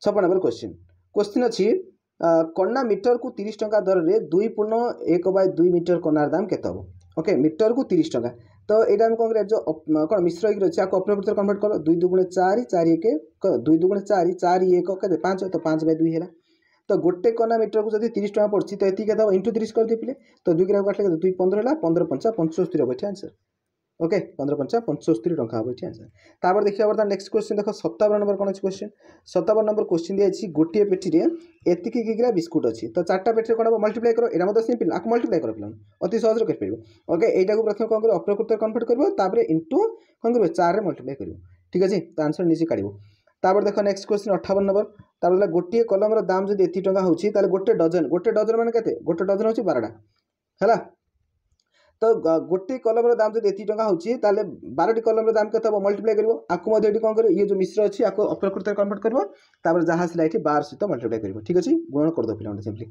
ଛପନ ନମ୍ବର କ୍ୱେଶ୍ଚିନ୍ କ୍ୱେଶ୍ଚିନ୍ ଅଛି କଣା ମିଟରକୁ ତିରିଶ ଟଙ୍କା ଦରରେ ଦୁଇ ପୂର୍ଣ୍ଣ ଏକ ବାଇ ଦୁଇ ମିଟର କଣାର ଦାମ କେତେ ହେବ ଓକେ ମିଟରକୁ ତିରିଶ ଟଙ୍କା ତ ଏଇଟା ଆମେ କ'ଣ କରିବା ଯେଉଁ କ'ଣ ମିଶ୍ର ହେଇକି ଅଛି ଆକୁ ଅପର ଭିତରେ କନଭର୍ଟ କର ଦୁଇ ଦୁଗୁଣେ ଚାରି ଚାରି ଏକ ଦୁଇ ଦୁଗୁଣେ ଚାରି ଚାରି ଏକ କେତେ ପାଞ୍ଚ ତ ପାଞ୍ଚ ବାଇ ଦୁଇ ହେଲା ତ ଗୋଟେ କଣା ମିଟରକୁ ଯଦି ତିରିଶ ଟଙ୍କା ପଡ଼ୁଛି ତ ଏତିକି କେତେ ହେବ ଇଣ୍ଟୁ ତିରିଶ କରିଦେଇ ପିଲେ ତ ଦୁଇ ଗ୍ରାମ କାଟିଲେ ଦୁଇ ପନ୍ଦର ହେଲା ପନ୍ଦର ପଞ୍ଚା ପଞ୍ଚସ୍ତରୀ ହେବ ଏଠି ଆନ୍ସର ওকে ପନ୍ଦର ପଞ୍ଚା ପଞ୍ଚସ୍ତରୀ ଟଙ୍କା ହେବ ଏଠି ଆନ୍ସର୍ ତାପରେ ଦେଖିବା ବର୍ତ୍ତମାନ ନେକ୍ସଟ କ୍ୱେଶ୍ଚିନ୍ ଦେଖ ସତାବନ ନମ୍ବର କ'ଣ ଅଛି କ୍ୱେଶ୍ଚିନ୍ ସତାବନ ନମ୍ବର କ୍ୱେଶ୍ଚିନ୍ ଦିଆଯାଇଛି ଗୋଟିଏ ପେଟିରେ ଏତିକି କିଗ୍ରା ବିସ୍କୁଟ୍ ଅଛି ତ ଚାରିଟା ପେଟିରେ କ'ଣ ହେବ ମଲ୍ଟିପ୍ଲାଏ କର ଏଇଟା ମଧ୍ୟ ସିମ୍ପଲ୍ ଆକୁ ମଲ୍ଟିପ୍ଲାଏ କର ପିଲାମାନେ ଅତି ସହଜରେ କରିପାରିବ ଓକେ ଏଇଟାକୁ ପ୍ରଥମେ କ'ଣ କରିବ ଅପ୍ରକୃତରେ କନଭର୍ଟ କରିବ ତାପରେ ଇଣ୍ଟୁ କ'ଣ କରିବ ଚାରିରେ ମଲ୍ଟିପ୍ଲାଏ କରିବ ଠିକ୍ ଅଛି ତ ଆନ୍ସର୍ ନିଜେ କାଢ଼ିବ ତାପରେ ଦେଖ ନେକ୍ସଟ କ୍ୱେଶ୍ଚିନ୍ ଅଠାବନ ନମ୍ବର ତାପରେ ହେଲା ଗୋଟିଏ କଲମର ଦାମ୍ ଯଦି ଏତିକି ଟଙ୍କା ହେଉଛି ତାହେଲେ ଗୋଟେ ଡଜନ ଗୋଟେ ଡଜନ ମାନେ କେତେ ଗୋଟେ ଡଜନ ହେଉଛି ବାରଟା ହେଲା ତ ଗୋଟିଏ କଲମର ଦାମ ଯଦି ଏତିକି ଟଙ୍କା ହେଉଛି ତାହେଲେ ବାରଟି କଲମ୍ର ଦାମ କେତେ ହେବ ମଲ୍ଟିପ୍ଲାଏ କରିବ ଆକୁ ମଧ୍ୟ ଏଠି କ'ଣ କରିବ ଇଏ ଯେଉଁ ମିଶ୍ର ଅଛି ଆକୁ ଅପ୍ରକୃତରେ କନଭର୍ଟ କରିବ ତାପରେ ଯାହା ଆସିଲା ଏଠି ବାର ସହିତ ମଲ୍ଟିପ୍ଲାଏ କରିବ ଠିକ୍ ଅଛି ଗୁଣ କରିଦେବ ପିଲାମାନେ ସିମ୍ପଲି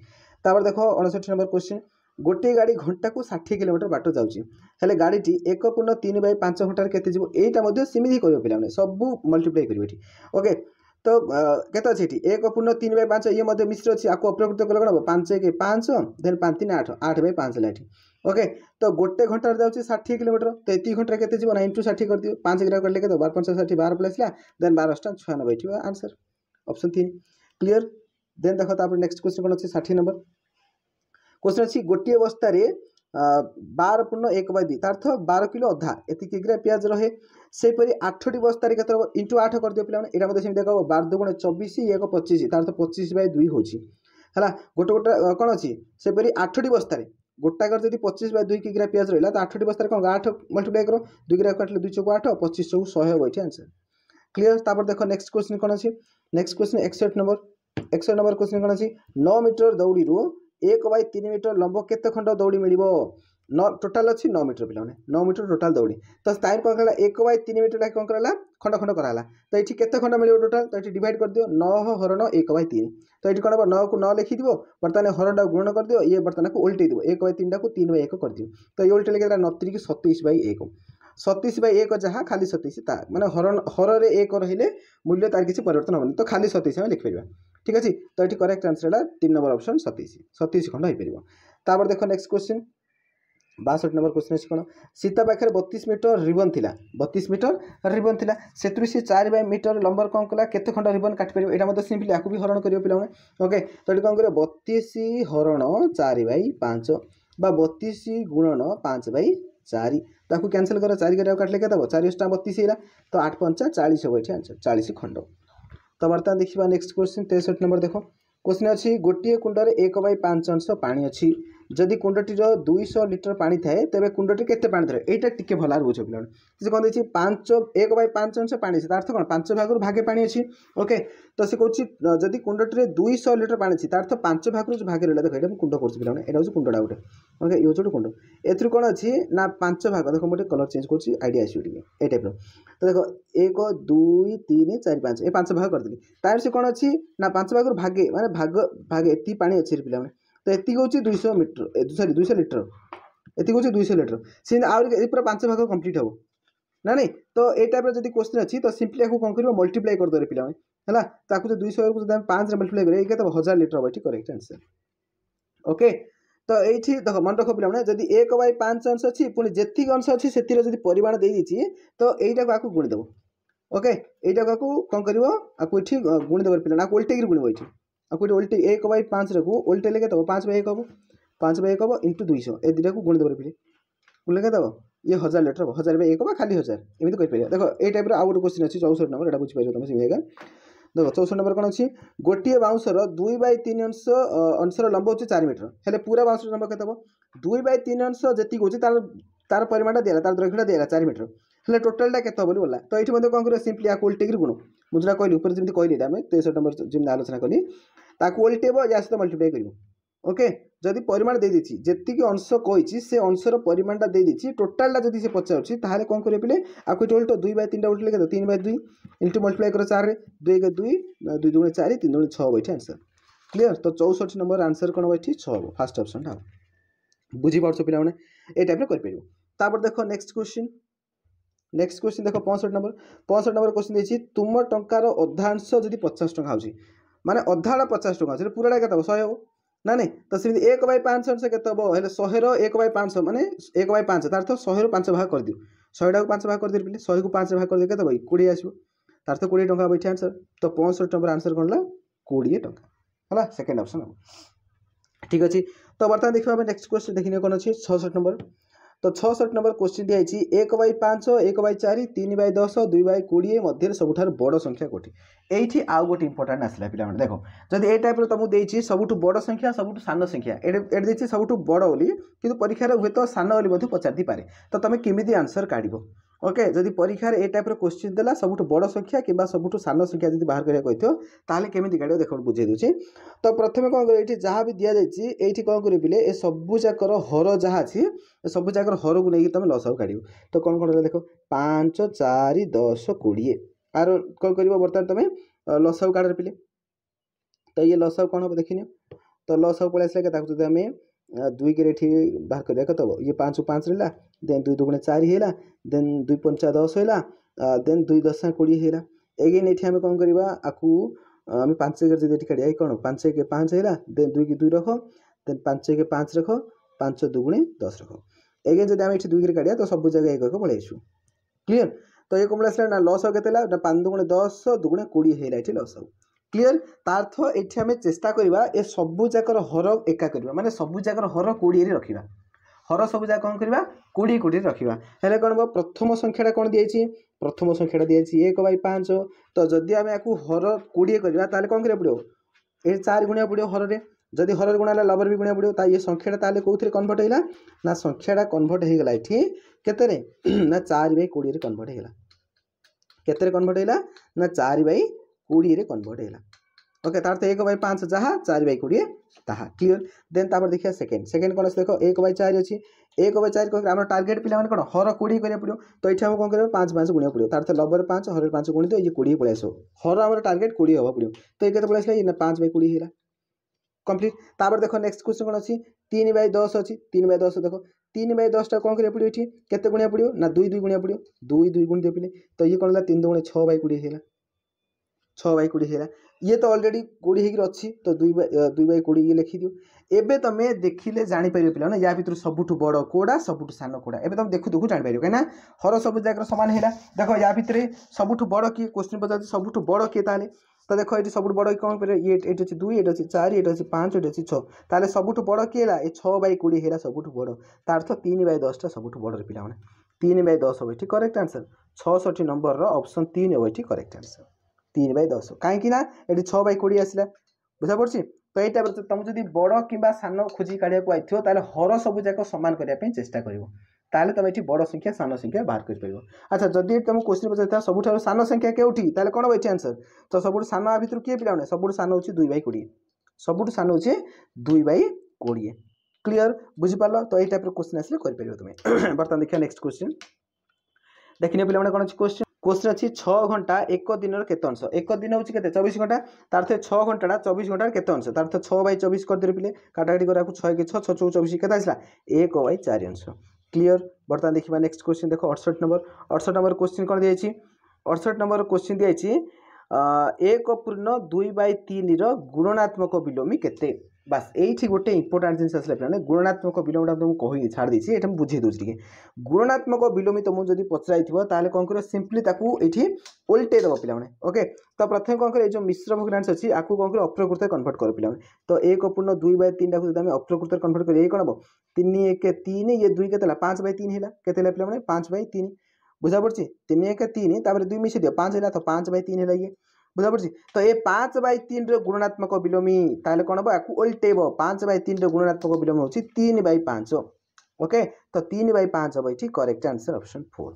ତାପରେ ଦେଖ ଅଣଷଠି ନମ୍ବର କ୍ୱେଶ୍ଚିନ୍ ଗୋଟିଏ ଗାଡ଼ି ଘଣ୍ଟାକୁ ଷାଠିଏ କିଲୋମିଟର ବାଟ ଯାଉଛି ହେଲେ ଗାଡ଼ିଟି ଏକ ପୂର୍ଣ୍ଣ ତିନି ବାଇ ପାଞ୍ଚ ଘଣ୍ଟାରେ କେତେ ଯିବ ଏଇଟା ମଧ୍ୟ ସେମିତି କରିବ ପିଲାମାନେ ସବୁ ମଲ୍ଟିପ୍ଲାଏ କରିବ ଏଠି ଓକେ તો કેટલો છે એટી એક પૂર્ણ તીન બાય પાંચ ଇଏ ମଧ୍ୟ ମିଶ୍ର ଅଛି ଆକୁ ଅପରକୃତ କଲେ କ'ଣ ହେବ ପାଞ୍ଚ ଏକ ପାଞ୍ଚ ଦେନ୍ ପାଞ୍ଚ ତିନି ଆଠ ଆଠ ବାଇ ପାଞ୍ଚ ହେଲା ଏଠି ଓକେ ତ ଗୋଟେ ଘଣ୍ଟାରେ ଯାଉଛି ଷାଠିଏ କିଲୋମିଟର ତ ଏତିକି ଘଣ୍ଟାରେ କେତେ ଯିବ ନାଇନ୍ ଟୁ ଷାଠିଏ କରିଦିବ ପାଞ୍ଚ ଗ୍ରାମ କରିଲେ କେତେ ବାର ପାଞ୍ଚ ଷାଠିଏ ବାର ପ୍ଲେସ୍ ହେଲା ଦେନ୍ ବାର ଅଷ୍ଟା ଛୟାନବେ ଏଠି ଆନ୍ସର୍ ଅପସନ୍ ତିନି କ୍ଲିଅର୍ ଦେନ୍ ଦେଖ ତାପରେ ନେକ୍ସଟ କ୍ୱେଶ୍ଚନ୍ କ'ଣ ଅଛି ଷାଠିଏ ନମ୍ବର କ୍ୱେଶ୍ଚନ୍ ଅଛି ଗୋଟିଏ ବସ୍ତାରେ ବାର ପୂର୍ଣ୍ଣ ଏକ ବାଇ ଦୁଇ ତା ଅର୍ଥ ବାର କିଲୋ ଅଧା ଏତିକି କିଗ୍ରା ପିଆଜ ରହେ ସେହିପରି ଆଠଟି ବସ୍ତାରେ କେତେ ହେବ ଇଣ୍ଟୁ ଆଠ କରିଦିଅ ପିଲାମାନେ ଏଇଟା ମଧ୍ୟ ସେମିତି ହେବ ବାର ଦୁଗୁଣ ଚବିଶ ଏକ ପଚିଶ ତା ଅର୍ଥ ପଚିଶ ବାଇ ଦୁଇ ହେଉଛି ହେଲା ଗୋଟେ ଗୋଟେ କ'ଣ ଅଛି ସେହିପରି ଆଠଟି ବସ୍ତାରେ ଗୋଟାକରେ ଯଦି ପଚିଶ ବାଇ ଦୁଇ କିଗ୍ରା ପିଆଜ ରହିଲା ତ ଆଠଟି ବସ୍ତାରେ କ'ଣ ଆଠ ମଲ୍ଟିପ୍ଲାଏ କର ଦୁଇ କିଗ୍ରା କାଟିଲେ ଦୁଇ ଚଉକୁ ଆଠ ପଚିଶ ଚଉକୁ ଶହେ ହେବ ଏଠି ଆନ୍ସର୍ କ୍ଲିଅର୍ ତାପରେ ଦେଖ ନେକ୍ସଟ କ୍ୱେଶ୍ଚିନ୍ କ'ଣ ଅଛି ନେକ୍ସଟ କ୍ୱେଶ୍ଚିନ୍ ଏକଷଠି ନମ୍ବର ଏକଷଠି ନମ୍ବର କ୍ୱେଶ୍ଚିନ୍ କ'ଣ ଅଛି ନଅ ମିଟର ଦୌଡ଼ିରୁ ଏକ ବାଇ ତିନି ମିଟର ଲମ୍ବ କେତେ ଖଣ୍ଡ ଦୌଡ଼ି ମିଳିବ ନଅ ଟୋଟାଲ୍ ଅଛି ନଅ ମିଟର ପିଲାମାନେ ନଅ ମିଟର ଟୋଟାଲ୍ ଦୌଡ଼ି ତ ତାହିଁରେ କ'ଣ କଲା ଏକ ବାଇ ତିନି ମିଟର କ'ଣ କରାହେଲା ଖଣ୍ଡ ଖଣ୍ଡ କରାହେଲା ତ ଏଠି କେତେ ଖଣ୍ଡ ମିଳିବ ଟୋଟାଲ୍ ତ ଏଠି ଡିଭାଇଡ଼ କରିଦିଅ ନଅ ହରଣ ଏକ ବାଇ ତିନି ତ ଏଠି କ'ଣ ହେବ ନଅକୁ ନଅ ଲେଖିଦିବ ବର୍ତ୍ତମାନ ହରଣଟାକୁ ଗୁଣନ କରିଦିଅ ଇଏ ବର୍ତ୍ତମାନକୁ ଓଲଟେଇ ଦିବ ଏକ ବାଇ ତିନିଟାକୁ ତିନି ବାଇ ଏକ କରିଦିଅ ତ ଇଏ ଓଲଟେଇ ଲେଖିଦେଲା ନତିରିକି ସତେଇଶ ବାଇ ଏକ ସତେଇଶ ବାଇ ଏକ ଯାହା ଖାଲି ସତେଇଶ ତା ମାନେ ହରଣ ହରରେ ଏକ ରହିଲେ ମୂଲ୍ୟ ତାର କିଛି ପରିବର୍ତ୍ତନ ହେବନି ତ ଖାଲି ସତେଇଶ ଆମେ ଲେଖିପାରିବା ঠিক আছে তো এটি করেক্ট আনসর হল তিন নম্বর অপসন সতেইশ সতেইশ খণ্ড হয়েপার তাপরে দেখ নেক্সট কোশ্চিন বাষট্টি নম্বর কোশ্চিন আছে কোণ সীতা পাখে বতিশ মিটর রিবন লা বতিশ মিটর রিবন লা সেতু সে চারি বাই মিটর লম্বর কম কলা কেতে খণ্ড রিবন কাটিপার এটা মধ্যে সিম্পলি আকু বি হরণ করবে পিলা ওকে তো এটি কম করবে বতিশ হরণ চারি বাই পাঁচ বা বতিশ গুণন পাঁচ বাই চারি তাকে ক্যানসেল কর চারি কাটা কাটলে কেতে হব চারি অষ্টা বতিশ হইলা তো আট পঞ্চা চাশ হব এটি আনসর চাশ খণ্ড ତ ବର୍ତ୍ତମାନ ଦେଖିବା ନେକ୍ସଟ କ୍ୱେଶ୍ଚିନ୍ ତେଷଠି ନମ୍ବର ଦେଖ କ୍ୱେଶ୍ଚିନ୍ ଅଛି ଗୋଟିଏ କୁଣ୍ଡରେ ଏକ ବାଇ ପାଞ୍ଚ ଅଂଶ ପାଣି ଅଛି ଯଦି କୁଣ୍ଡଟିର ଦୁଇଶହ ଲିଟର ପାଣି ଥାଏ ତେବେ କୁଣ୍ଡଟିରେ କେତେ ପାଣି ଥାଏ ଏଇଟା ଟିକେ ଭଲ ଭାବରେ ବୁଝିବ ପିଲାମାନେ ସେ କ'ଣ ଦେଇଛି ପାଞ୍ଚ ଏକ ବାଇ ପାଞ୍ଚ ଅଂଶ ପାଣି ଅଛି ତା ଅର୍ଥ କ'ଣ ପାଞ୍ଚ ଭାଗରୁ ଭାଗେ ପାଣି ଅଛି ଓକେ ତ ସେ କହୁଛି ଯଦି କୁଣ୍ଡଟିରେ ଦୁଇଶହ ଲିଟର ପାଣି ଅଛି ତା ଅର୍ଥ ପାଞ୍ଚ ଭାଗରୁ ଯେଉଁ ଭାଗେ ରହିଲା ଦେଖ ଏଇଟା ମୁଁ କୁଣ୍ଡ କରୁଛି ପିଲାମାନେ ଏଇଟା ହେଉଛି କୁଣ୍ଡଟା ଗୋଟେ ଓକେ ଇଏ ହେଉଛି ଗୋଟେ କୁଣ୍ଡ ଏଥିରୁ କ'ଣ ଅଛି ନା ପାଞ୍ଚ ଭାଗ ଦେଖ ମୁଁ ଟିକେ କଲର୍ ଚେଞ୍ଜ କରୁଛି ଆଇଡ଼ିଆ ଆସିବ ଟିକେ ଏଇ ଟାଇପ୍ର ତ ଦେଖ ଏକ ଦୁଇ ତିନି ଚାରି ପାଞ୍ଚ ଏ ପାଞ୍ଚ ଭାଗ କରିଦେଲି ତାର ସେ କ'ଣ ଅଛି ନା ପାଞ୍ଚ ଭାଗରୁ ଭାଗେ ମାନେ ଭାଗ ଭାଗେ ଏତିକି ପାଣି ଅଛି ପିଲାମାନେ ତ ଏତିକି ହେଉଛି ଦୁଇଶହ ମିଟର ସରି ଦୁଇଶହ ଲିଟର ଏତିକି ହେଉଛି ଦୁଇଶହ ଲିଟର ସେମିତି ଆହୁରି ଏ ପୁରା ପାଞ୍ଚ ଭାଗ କମ୍ପ୍ଲିଟ୍ ହେବ ନା ନାଇଁ ତ ଏଇ ଟାଇପ୍ର ଯଦି କୋଶ୍ଚିନ୍ ଅଛି ତ ସିମ୍ପଲି ଆକୁ କ'ଣ କରିବ ମଲ୍ଟିପ୍ଲାଏ କରିଦେବେ ପିଲାମାନେ ହେଲା ତାକୁ ଯଦି ଦୁଇଶହକୁ ଯଦି ଆମେ ପାଞ୍ଚରେ ମଲ୍ଟିପ୍ଲାଏ କରିବା ଏଇଟା ତ ହଜାର ଲିଟର ହେବ ଏଠି କରେକ୍ଟ ଆନ୍ସର୍ ଓକେ ତ ଏଇଠି ଦେଖ ମନେ ରଖ ପିଲାମାନେ ଯଦି ଏକ ବାଇ ପାଞ୍ଚ ଅଂଶ ଅଛି ପୁଣି ଯେତିକି ଅଂଶ ଅଛି ସେଥିରେ ଯଦି ପରିମାଣ ଦେଇଦେଇଛି ତ ଏଇଟାକୁ ଆକୁ ଗୁଣିଦେବ ଓକେ ଏଇଟାକୁ ଆକୁ କ'ଣ କରିବ ଆକୁ ଏଠି ଗୁଣିଦେବ ପିଲାମାନେ ଆକୁ ଓଲଟେଇକିରି ଗୁଣିବ ଏଇଠି ଆକୁ ଏଠି ଓଲ୍ଟି ଏକ ବାଇ ପାଞ୍ଚଟାକୁ ଓଲ୍ଟେଇଲେ କେତେ ହେବ ପାଞ୍ଚ ବାଇ ଏକ ହେବ ପାଞ୍ଚ ବାଇ ଏକ ହେବ ଇଣ୍ଟୁ ଦୁଇଶହ ଏ ଦୁଇଟାକୁ ଗୁଣି ଦେବ ପିଲେ ଗୁଣିଲେ କେତେ ହେବ ଇଏ ହଜାର ଲିଟର ହେବ ହଜାର ବାଇ ଏକ ବା ଖାଲି ହଜାର ଏମିତି କହିପାରିବା ଦେଖ ଏଇ ଟାଇପ୍ର ଆଉ ଗୋଟେ କ୍ୱେଶ୍ଚିନ୍ ଅଛି ଚଉଷଠି ନମ୍ବର ଏଇଟା ବୁଝିପାରିବ ତୁମେ ସେମିତି ଆଜ୍ଞା ଦେଖ ଚଉଷଠି ନମ୍ବର କ'ଣ ଅଛି ଗୋଟିଏ ବାଉଁଶର ଦୁଇ ବାଇ ତିନି ଅଂଶ ଅଂଶର ଲମ୍ବ ହେଉଛି ଚାରି ମିଟର ହେଲେ ପୁରା ବାଉଁଶର ଲମ୍ବ କେତେ ହେବ ଦୁଇ ବାଇ ତିନି ଅଂଶ ଯେତିକି ହେଉଛି ତା'ର ତା'ର ପରିମାଣଟା ଦିଆଗଲା ତା'ର ଦୈର୍ଘ୍ୟଟା ଦିଆଗଲା ଚାରି ମିଟର ହେଲେ ଟୋଟାଲଟା କେତେ ହେବ ବୋଲି ବୋଲା ତ ଏଇଠି ମଧ୍ୟ କ'ଣ କରିବ ସିମ୍ପଲି ଆକୁ ଓଲ୍ଟେଇକିରି ଗୁଣ ମୁଁ ଯେଉଁଟା କହିଲି ଉପରେ ଯେମିତି କହିଲି ଆମେ ତେଷଠି ନମ୍ବର ଯେମିତି ଆଲୋଚନା କଲି ତାକୁ ଓଲଟେଇବ ୟା ସହିତ ମଲ୍ଟିପ୍ଲାଏ କରିବ ଓକେ ଯଦି ପରିମାଣ ଦେଇଦେଇଛି ଯେତିକି ଅଂଶ କହିଛି ସେ ଅଂଶର ପରିମାଣଟା ଦେଇଦେଇଛି ଟୋଟାଲଟା ଯଦି ସେ ପଚାରୁଛି ତାହେଲେ କ'ଣ କରିବେ ପିଲେ ଆକୁ ଏଠି ଓଲଟ ଦୁଇ ବାଇ ତିନିଟା ଓଲଟିଲେ କେତେ ତିନି ବାଇ ଦୁଇ ଇଣ୍ଟୁ ମଲ୍ଟିପ୍ଲାଏ କର ଚାରିରେ ଦୁଇ ଏକ ଦୁଇ ଦୁଇ ଦୁଣେ ଚାରି ତିନି ଦୁଣେ ଛଅ ହେବ ଏଠି ଆନ୍ସର କ୍ଲିଅର ତ ଚଉଷଠି ନମ୍ବର ଆନ୍ସର୍ କ'ଣ ହେବ ଏଠି ଛଅ ହେବ ଫାର୍ଷ୍ଟ ଅପସନ୍ଟା ହେବ ବୁଝିପାରୁଛ ପିଲାମାନେ ଏଇ ଟାଇପ୍ରେ କରିପାରିବ ତାପରେ ଦେଖ ନେକ୍ସଟ କ୍ୱେଶ୍ଚିନ୍ ନେକ୍ସଟ କ୍ୱେଶ୍ଚିନ୍ ଦେଖ ପଞ୍ଚଷଠି ନମ୍ବର ପଞ୍ଚଷଠି ନମ୍ବର କ୍ୱେଶ୍ଚିନ୍ ଦେଇଛି ତୁମ ଟଙ୍କାର ଅଧାଂଶ ଯଦି ପଚାଶ ଟଙ୍କା ହେଉଛି म अधाडा पचास टाइम पुरटा के हो शब्द नै तिमी एक बई पाँच के हो शे र एक बई पाँच मे एक बाई पाँच तार शु पाँच भाग गरिदिउँ को पाँच भाग गरिदिनु पहिला शे पाँच भाग गरिदिए केत बै कि आउ कि टाइम आन्सर त पँसठ नम्बर आन्सर कहाँ होला किडिए टा होलाकेन्ड अप्सन ठीक ठिक अहिले त बर्तान नेक्स्ट क्वेसन देखिने कन्सियल छ सठ नम्बर त छ नम्बर क्वेसन एक बई पाँच एक बय चार तिन बाई दस दुई बय कि बड संख्या कठे ଏଇଠି ଆଉ ଗୋଟେ ଇମ୍ପୋର୍ଟାଣ୍ଟ ଆସିଲା ପିଲାମାନେ ଦେଖ ଯଦି ଏ ଟାଇପ୍ର ତୁମକୁ ଦେଇଛି ସବୁଠୁ ବଡ଼ ସଂଖ୍ୟା ସବୁଠୁ ସାନ ସଂଖ୍ୟା ଏଠି ଦେଇଛି ସବୁଠୁ ବଡ଼ ବୋଲି କିନ୍ତୁ ପରୀକ୍ଷାରେ ହୁଏତ ସାନ ବୋଲି ମଧ୍ୟ ପଚାରିଦେଇ ପାରେ ତ ତୁମେ କେମିତି ଆନ୍ସର୍ କାଢ଼ିବ ଓକେ ଯଦି ପରୀକ୍ଷାରେ ଏ ଟାଇପ୍ର କୋଶ୍ଚିନ୍ ଦେଲା ସବୁଠୁ ବଡ଼ ସଂଖ୍ୟା କିମ୍ବା ସବୁଠୁ ସାନ ସଂଖ୍ୟା ଯଦି ବାହାର କରିବାକୁ କହିଥିବ ତାହେଲେ କେମିତି କାଢ଼ିବ ଦେଖ ବୁଝେଇଦେଉଛି ତ ପ୍ରଥମେ କ'ଣ କରିବ ଏଇଠି ଯାହା ବି ଦିଆଯାଇଛି ଏଇଠି କ'ଣ କରିବିଲେ ଏ ସବୁଯାକର ହର ଯାହା ଅଛି ଏ ସବୁଯାକର ହରକୁ ନେଇକି ତୁମେ ଲସାଉ କାଢ଼ିବ ତ କ'ଣ କ'ଣ ଦେଖ ପାଞ୍ଚ ଚାରି ଦଶ କୋଡ଼ିଏ ଆର କ'ଣ କରିବ ବର୍ତ୍ତମାନ ତୁମେ ଲସାଉ କାଢ଼ରେ ପିଲେ ତ ଇଏ ଲସାଉ କ'ଣ ହେବ ଦେଖିନିଅ ତ ଲସାଉ ପଳେଇ ଆସିଲା ତାକୁ ଯଦି ଆମେ ଦୁଇକିରେ ଏଠି ବାହାର କରିବା କେତେ ହେବ ଇଏ ପାଞ୍ଚକୁ ପାଞ୍ଚ ରହିଲା ଦେନ୍ ଦୁଇ ଦୁଗୁଣେ ଚାରି ହେଲା ଦେନ୍ ଦୁଇ ପଞ୍ଚା ଦଶ ହେଲା ଦେନ୍ ଦୁଇ ଦଶା କୋଡ଼ିଏ ହେଲା ଏଗେନ୍ ଏଠି ଆମେ କ'ଣ କରିବା ଆକୁ ଆମେ ପାଞ୍ଚ ଏକରେ ଯଦି ଏଠି କାଢ଼ିବା ଏଇ କ'ଣ ପାଞ୍ଚ ଏକ ପାଞ୍ଚ ହେଲା ଦେନ୍ ଦୁଇକି ଦୁଇ ରଖ ଦେନ୍ ପାଞ୍ଚ ଏକ ପାଞ୍ଚ ରଖ ପାଞ୍ଚ ଦୁଗୁଣେ ଦଶ ରଖ ଏଗେନ୍ ଯଦି ଆମେ ଏଠି ଦୁଇକିରେ କାଢ଼ିବା ତ ସବୁ ଜାଗା ଏକ ଏକ ପଳେଇ ଆସିବୁ କ୍ଲିଅର୍ ତ ଇଏ କ'ଣ ପଳେଇ ଆସିଲା ନା ଲସ୍ ଆଉ କେତେ ହେଲା ନା ପାଞ୍ଚ ଦୁଗୁଣେ ଦଶ ଦୁଗୁଣେ କୋଡ଼ିଏ ହେଇଗଲା ଏଠି ଲସ୍ ଆଉ ক্লিয়ার তার অর্থ এটি আমি চেষ্টা করা এ সবু যাকর হর একা করা মানে সবু যাকর হর কোড়িয়ে রাখা হর সবু যাক কম করা কোড়িয়ে কোড়িয়ে রাখা হলে কম হব প্রথম সংখ্যাটা কম দিয়েছি প্রথম সংখ্যাটা দিয়েছি এক বাই পাঁচ তো যদি আমি এখন হর কোড়িয়ে করা তাহলে কম করা পড়ব এ চার গুণিয়া পড়ব হরের जदि हर गुणा लवर भी गुणा पड़ो ये संख्या कौन कनभर्ट होगा ना संख्याटा कनभर्ट होगा ये के ना चार बै कोड़े कनभर्ट होगा केतरे कनभर्ट होगा ना चार बै कोड़े कनभर्ट होगा ओके तार एक बै पाँच जहाँ चार बै कोड़े ता क्लीयर देपर देखिए सेकेंड सेकेंड कौन देख एक बै चार अच्छी एक बै चार कह टार्गेट पे कौन हर कोड़े करा पड़ो तो ये कौन कर पाँच पाँच गुणा पड़ो तार लबर पाँच हर पाँच गुणी तो ये कोड़े पड़े आसो हर आम टार्गेट कोड़े हाँ पड़ो तो ये पड़े आसा पाँच बै कोड़े কমপ্লিট তারপরে দেখো নেক্সট কোশ্চিন কোণ অছি তিন বাই দশ অছি তিন বাই দশ দেখো তিন বাই দশটা কম করে পড়িও এটি কেতে গুণিয়া পড়িও না দুই দুই গুণিয়া পড়িও দুই দুই গুণ দিয়ে পড়লে তো ইয়ে কোণ হল তিন দুগুণে ছ বাই কোড়িয়ে হয়ে ছ বাই কোড়িয়ে হয়ে ইয়ে তো অলরেডি কোড়িয়ে হয়েকি অছি তো দুই বাই দুই বাই কোড়িয়ে ইয়ে লেখিদিও এবে তুমি দেখিলে জাঁপার পিলা না ইয়া ভিতর সবুঠু বড় কোড়া সবুঠু সান কোড়া এবে তুমি দেখু দেখু জাঁপার কিনা হর সবু জায়গার সমান হল দেখো ইয়া ভিতরে সবুঠু বড় কি কোশ্চিন পচারছে সবুঠু বড় কি তাহলে ତ ଦେଖ ଏଠି ସବୁଠୁ ବଡ଼ କ'ଣ କରିବା ଇଏ ଏଠି ଅଛି ଦୁଇ ଏଠି ଅଛି ଚାରି ଏଠି ଅଛି ପାଞ୍ଚ ଏଠି ଅଛି ଛଅ ତାହେଲେ ସବୁଠୁ ବଡ଼ କିଏ ହେଲା ଏ ଛଅ ବାଇ କୋଡ଼ିଏ ହେଲା ସବୁଠୁ ବଡ଼ ତା ଅର୍ଥ ତିନି ବାଇ ଦଶଟା ସବୁଠୁ ବଡ଼ରେ ପିଲାମାନେ ତିନି ବାଇ ଦଶ ହେବ ଏଠି କରେକ୍ଟ ଆନ୍ସର୍ ଛଅଷଠି ନମ୍ବରର ଅପସନ୍ ତିନି ହେବ ଏଠି କରେକ୍ଟ ଆନ୍ସର୍ ତିନି ବାଇ ଦଶ କାହିଁକି ନା ଏଠି ଛଅ ବାଇ କୋଡ଼ିଏ ଆସିଲା ବୁଝାପଡ଼ୁଛି ତ ଏଇ ଟାଇପ୍ର ତୁମେ ଯଦି ବଡ଼ କିମ୍ବା ସାନ ଖୋଜିକି କାଢ଼ିବାକୁ ଆସିଥିବ ତାହେଲେ ହର ସବୁଯାକ ସମାନ କରିବା ପାଇଁ ଚେଷ୍ଟା କରିବ তাহলে তুমি এটি বড় সংখ্যা সান সংখ্যা বাহার করে করিপার আচ্ছা যদি তুমি কোশ্চিন পচারিথা সবুঠার সান সংখ্যা কেউটি তাহলে কোণ হব এটি আনসর তো সবু সান ভিতর কিয়ে পিলা মানে সবুঠু সান হচ্ছে দুই বাই কোড়িয়ে সবু সান হচ্ছে দুই বাই কোড়িয়ে ক্লিয়ার বুঝিপার তো এই টাইপের কোশ্চিন আসলে করে করিপার তুমি বর্তমান দেখা নেক্সট কোশ্চিন দেখি নিও পিলামানে কোণ কোশ্চিন কোশ্চিন আছে ছ ঘণ্টা এক দিনের কত অংশ এক দিন হচ্ছে কেতে চবিশ ঘণ্টা তার থেকে ছ ঘণ্টাটা চবিশ ঘণ্টার কত অংশ তার থেকে ছ বাই চবিশ করিদেলে কাটাকাটি করা ছয় কে ছ ছ চৌ চবিশ কেতে আসলা এক বাই চারি অংশ क्लीयर बर्तमान देखा नेक्स्ट क्वेश्चन देख अड़सठ नंबर अड़सठ नंबर क्वेश्चन कौन दी अड़सठ नंबर क्वेश्चन दिखाई एक पूर्ण दुई बै तीन रुणात्मक विलोमी केते ବାସ୍ ଏଇଠି ଗୋଟେ ଇମ୍ପୋର୍ଟାଣ୍ଟ ଜିନିଷ ଆସିଲା ପିଲାମାନେ ଗୁଣନାତ୍ମକ ବିଲୋମଟା ମୁଁ ତମକୁ କହିଲି ଛାଡ଼ି ଦେଇଛି ଏଇଟା ମୁଁ ବୁଝେଇ ଦେଉଛି ଟିକେ ଗୁଣନାତ୍ମକ ବିଲୋମୀ ତମକୁ ଯଦି ପଚରାଇଥିବ ତାହେଲେ କ'ଣ କରିବ ସିମ୍ପଲି ତାକୁ ଏଇଠି ଓଲଟେଇ ଦେବ ପିଲାମାନେ ଓକେ ତ ପ୍ରଥମେ କ'ଣ କରିବ ଏଇ ଯେଉଁ ମିଶ୍ର ଭଗ୍ନାଂଶ ଅଛି ଆକୁ କ'ଣ କରିବ ଅପ୍ରକୃତରେ କନଭର୍ଟ କରିବ ପିଲାମାନେ ତ ଏକ ପୂର୍ଣ୍ଣ ଦୁଇ ବାଇ ତିନିଟାକୁ ଯଦି ଆମେ ଅପ୍ରକୃତରେ କନଭର୍ଟ କରିବା ଏଇ କ'ଣ ହେବ ତିନି ଏକ ତିନି ଇଏ ଦୁଇ କେତେ ହେଲା ପାଞ୍ଚ ବାଇ ତିନି ହେଲା କେତେ ହେଲା ପିଲାମାନେ ପାଞ୍ଚ ବାଇ ତିନି ବୁଝା ପଡ଼ୁଛି ତିନି ଏକ ତିନି ତାପରେ ଦୁଇ ମିଶି ଦିଅ ପାଞ୍ଚ ହେଲା ତ ପାଞ୍ଚ ବାଇ ତିନି ହେଲା ଇଏ बुझा पर्छ ए पाँच बय तिन र गुणात्मक बिलोमी त उल्टेब पाँच बय तिन र गुणात्मक बिलोमी हौ तिन बाइ पाँच ओके तिन बय पाँच हे यो करेक्ट आन्सर अप्सन फोर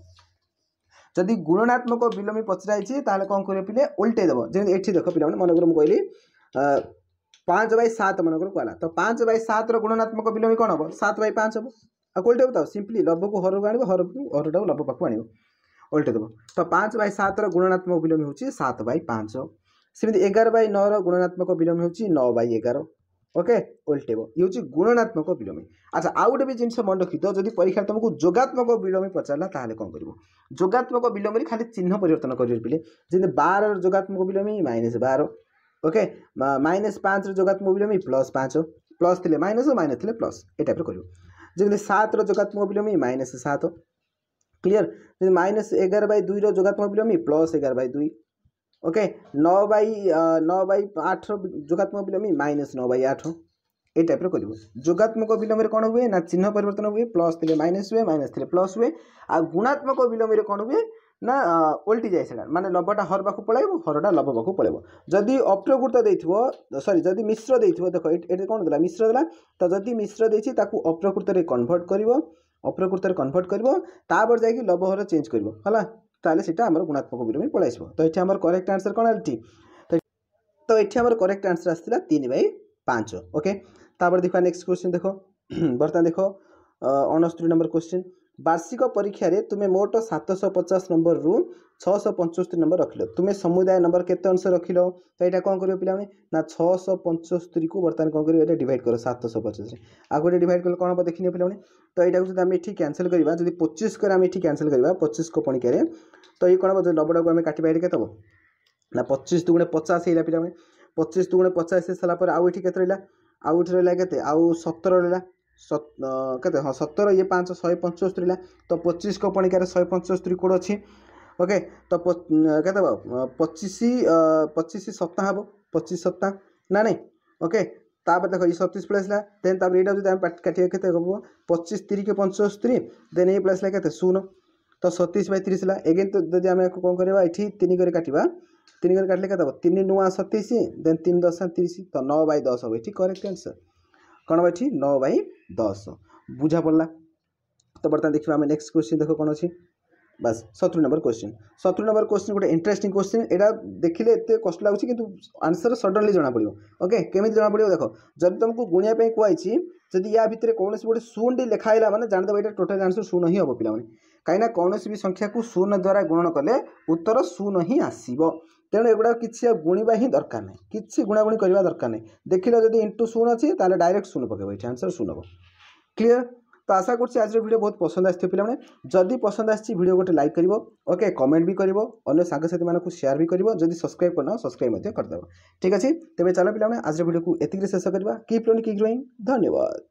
जति गुणनात्मक बिोमी पचरा उल्टैदे जे एउटा मनको म कहिले पाँच बय सत मनको त पाँच बय सतर र गुणात्मक बिलोमी कत बय पाँच हेर्नु त सिम्पली लभको हर आण हरु हरटा लब पाएको आण ଓଲଟେଇଦେବ ତ ପାଞ୍ଚ ବାଇ ସାତର ଗୁଣନାତ୍ମକ ବିଲୋମ ହେଉଛି ସାତ ବାଇ ପାଞ୍ଚ ସେମିତି ଏଗାର ବାଇ ନଅର ଗୁଣନାତ୍ମକ ବିଲୋମ ହେଉଛି ନଅ ବାଇ ଏଗାର ଓକେ ଓଲଟେଇବ ଇଏ ହେଉଛି ଗୁଣନାତ୍ମକ ବିଲୋମୀ ଆଚ୍ଛା ଆଉ ଗୋଟେ ବି ଜିନିଷ ମନେ ରଖିଥିବ ଯଦି ପରୀକ୍ଷାରେ ତୁମକୁ ଯୋଗାତ୍ମକ ବିଲୋମୀ ପଚାରିଲା ତାହେଲେ କ'ଣ କରିବ ଯୋଗାତ୍ମକ ବିଲୋମରେ ଖାଲି ଚିହ୍ନ ପରିବର୍ତ୍ତନ କରିବେ ପିଲେ ଯେମିତି ବାରର ଯୋଗାତ୍ମକ ବିଲୋମୀ ମାଇନସ୍ ବାର ଓକେ ମାଇନସ୍ ପାଞ୍ଚର ଯୋଗାତ୍ମକ ବିଲୋମୀ ପ୍ଲସ୍ ପାଞ୍ଚ ପ୍ଲସ୍ ଥିଲେ ମାଇନସ୍ ମାଇନସ୍ ଥିଲେ ପ୍ଲସ୍ ଏ ଟାଇପ୍ର କରିବ ଯେମିତି ସାତର ଯୋଗାତ୍ମକ ବିଲୋମୀ ମାଇନସ୍ ସାତ क्लियर ଯଦି ମାଇନସ୍ ଏଗାର ବାଇ ଦୁଇର ଯୋଗାତ୍ମକ ବିଲୋମୀ ପ୍ଲସ୍ ଏଗାର ବାଇ ଦୁଇ ଓକେ ନଅ ବାଇ ନଅ ବାଇ ଆଠର ଯୋଗାତ୍ମକ ବିଲୋମୀ ମାଇନସ୍ ନଅ ବାଇ ଆଠ এই টাইপের করব যোগাত্মক বিলম্বের কোণ হুয়ে না চিহ্ন পরিবর্তন হুয়ে প্লস থিলে মাইনস হুয়ে মাইনস থিলে প্লস হুয়ে আর গুণাত্মক বিলম্বের কোণ হুয়ে না ওল্টি যায় সেটা মানে লবটা হর পাখু পলাইব হরটা লব পাখু পলাইব যদি অপ্রকৃত দেইথিব সরি যদি মিশ্র দেইথিব দেখো এটা কোণ দেলা মিশ্র দেলা তো যদি মিশ্র দেইছি তাকু অপ্রকৃতরে কনভর্ট করিব ଅପ୍ରକୃତରେ କନଭର୍ଟ କରିବ ତାପରେ ଯାଇକି ଲବହର ଚେଞ୍ଜ କରିବ ହେଲା ତାହେଲେ ସେଇଟା ଆମର ଗୁଣାତ୍ମକ ବିଲୋମୀ ପଳାଇ ଆସିବ ତ ଏଠି ଆମର କରେକ୍ଟ ଆନ୍ସର କ'ଣ ଏଠି ତ ଏଠି ଆମର କରେକ୍ଟ ଆନ୍ସର ଆସିଥିଲା ତିନି ବାଇ ପାଞ୍ଚ ଓକେ ତାପରେ ଦେଖିବା ନେକ୍ସଟ କୋଶ୍ଚିନ୍ ଦେଖ ବର୍ତ୍ତମାନ ଦେଖ ଅଣସ୍ତରୀ ନମ୍ବର କୋଶ୍ଚିନ୍ ବାର୍ଷିକ ପରୀକ୍ଷାରେ ତୁମେ ମୋଟ ସାତଶହ ପଚାଶ ନମ୍ବରରୁ ଛଅଶହ ପଞ୍ଚସ୍ତରୀ ନମ୍ବର ରଖିଲ ତୁମେ ସମୁଦାୟ ନମ୍ବର କେତେ ଅଂଶ ରଖିଲ ତ ଏଇଟା କ'ଣ କରିବ ପିଲାମାନେ ନା ଛଅଶହ ପଞ୍ଚସ୍ତରୀକୁ ବର୍ତ୍ତମାନ କ'ଣ କରିବ ଏଇଟା ଡିଭାଇଡ଼ କର ସାତଶହ ପଚାଶରେ ଆଉ ଗୋଟେ ଡିଭାଇଡ଼ କଲେ କ'ଣ ହେବ ଦେଖିନିଅ ପିଲାମାନେ ତ ଏଇଟାକୁ ଯଦି ଆମେ ଏଠି କ୍ୟାନସଲ୍ କରିବା ଯଦି ପଚିଶକରେ ଆମେ ଏଠି କ୍ୟାନସଲ୍ କରିବା ପଚିଶକ ପଣିକାରେ ତ ଏଇ କ'ଣ ହେବ ଯଦି ନବଟାକୁ ଆମେ କାଟିବା ଏଇଠି କେତେ ହେବ ନା ପଚିଶ ଦୁଗୁଣେ ପଚାଶ ହେଇଲା ପିଲାମାନେ ପଚିଶ ଦୁଗୁଣେ ପଚାଶ ହେଇ ସାରିଲା ପରେ ଆଉ ଏଠି କେତେ ରହିଲା ଆଉ ଏଠି ରହିଲା କେତେ ଆଉ ସତର ରହିଲା सत हाँ सतर ये पाँच शहे पंचस्तरी तो पच्चीस को पणिकार शहे पंचस्तरी कोड अच्छी ओके तो केते पच्चीस पच्चीस सत्ता हे पचीस सत्ता ना ना ओके देख ये सतीस प्लस ला देन तापर काटे जो काटिए के पचिश तीरिके पंचस्तरी देन ये प्लस ला के शून तो सतीस बै तीस ला एगेन तो जब आम कौन करवा कर काटा तीन कर काटले क्या तीन नुआ सतीश देन तीन दस तीस तो नौ बै दस हम ये करेक्ट आंसर कौन हम नौ बै ଦଶ ବୁଝାପଡ଼ିଲା ତ ବର୍ତ୍ତମାନ ଦେଖିବା ଆମେ ନେକ୍ସଟ କ୍ୱେଶ୍ଚିନ୍ ଦେଖ କ'ଣ ଅଛି ବାସ୍ ସତୁରି ନମ୍ବର କ୍ୱେଶ୍ଚିନ୍ ସତୁରି ନମ୍ବର କ୍ୱେଶ୍ଚିନ୍ ଗୋଟେ ଇଣ୍ଟରେଷ୍ଟିଂ କ୍ୱେଶ୍ଚିନ୍ ଏଇଟା ଦେଖିଲେ ଏତେ କଷ୍ଟ ଲାଗୁଛି କିନ୍ତୁ ଆନ୍ସର ସଡନଲି ଜଣାପଡ଼ିବ ଓକେ କେମିତି ଜଣାପଡ଼ିବ ଦେଖ ଯଦି ତୁମକୁ ଗୁଣିବା ପାଇଁ କୁହାଯାଇଛି ଯଦି ୟା ଭିତରେ କୌଣସି ଗୋଟେ ଶୂନଟି ଲେଖା ହେଲା ମାନେ ଜାଣିଦେବ ଏଇଟା ଟୋଟାଲ ଆନ୍ସର ଶୂନ ହିଁ ହେବ ପିଲାମାନେ କାହିଁକିନା କୌଣସି ବି ସଂଖ୍ୟାକୁ ଶୂନ ଦ୍ୱାରା ଗୁଣନ କଲେ ଉତ୍ତର ଶୂନ ହିଁ ଆସିବ ତେଣୁ ଏଗୁଡ଼ାକ କିଛି ଆଉ ଗୁଣିବା ହିଁ ଦରକାର ନାହିଁ କିଛି ଗୁଣାଗୁଣି କରିବା ଦରକାର ନାହିଁ ଦେଖିଲ ଯଦି ଇଣ୍ଟୁ ଶୂନ ଅଛି ତାହେଲେ ଡାଇରେକ୍ଟ ଶୂନ ପକାଇବ ଏଠି ଆନ୍ସର୍ ଶୂନ ହେବ କ୍ଲିଅର୍ ତ ଆଶା କରୁଛି ଆଜିର ଭିଡ଼ିଓ ବହୁତ ପସନ୍ଦ ଆସିଥିବ ପିଲାମାନେ ଯଦି ପସନ୍ଦ ଆସିଛି ଭିଡ଼ିଓ ଗୋଟେ ଲାଇକ୍ କରିବ ଓକେ କମେଣ୍ଟ ବି କରିବ ଅନ୍ୟ ସାଙ୍ଗସାଥିମାନଙ୍କୁ ସେୟାର ବି କରିବ ଯଦି ସବସ୍କ୍ରାଇବ୍ କରିନ ସବସ୍କ୍ରାଇବ୍ ମଧ୍ୟ କରିଦେବ ଠିକ୍ ଅଛି ତେବେ ଚାଲ ପିଲାମାନେ ଆଜିର ଭିଡ଼ିଓକୁ ଏତିକିରେ ଶେଷ କରିବା କିପ୍ ଲର୍ଣ୍ଣିଂ କିପ୍ ଗ୍ରୋଇଂ ଧନ୍ୟବାଦ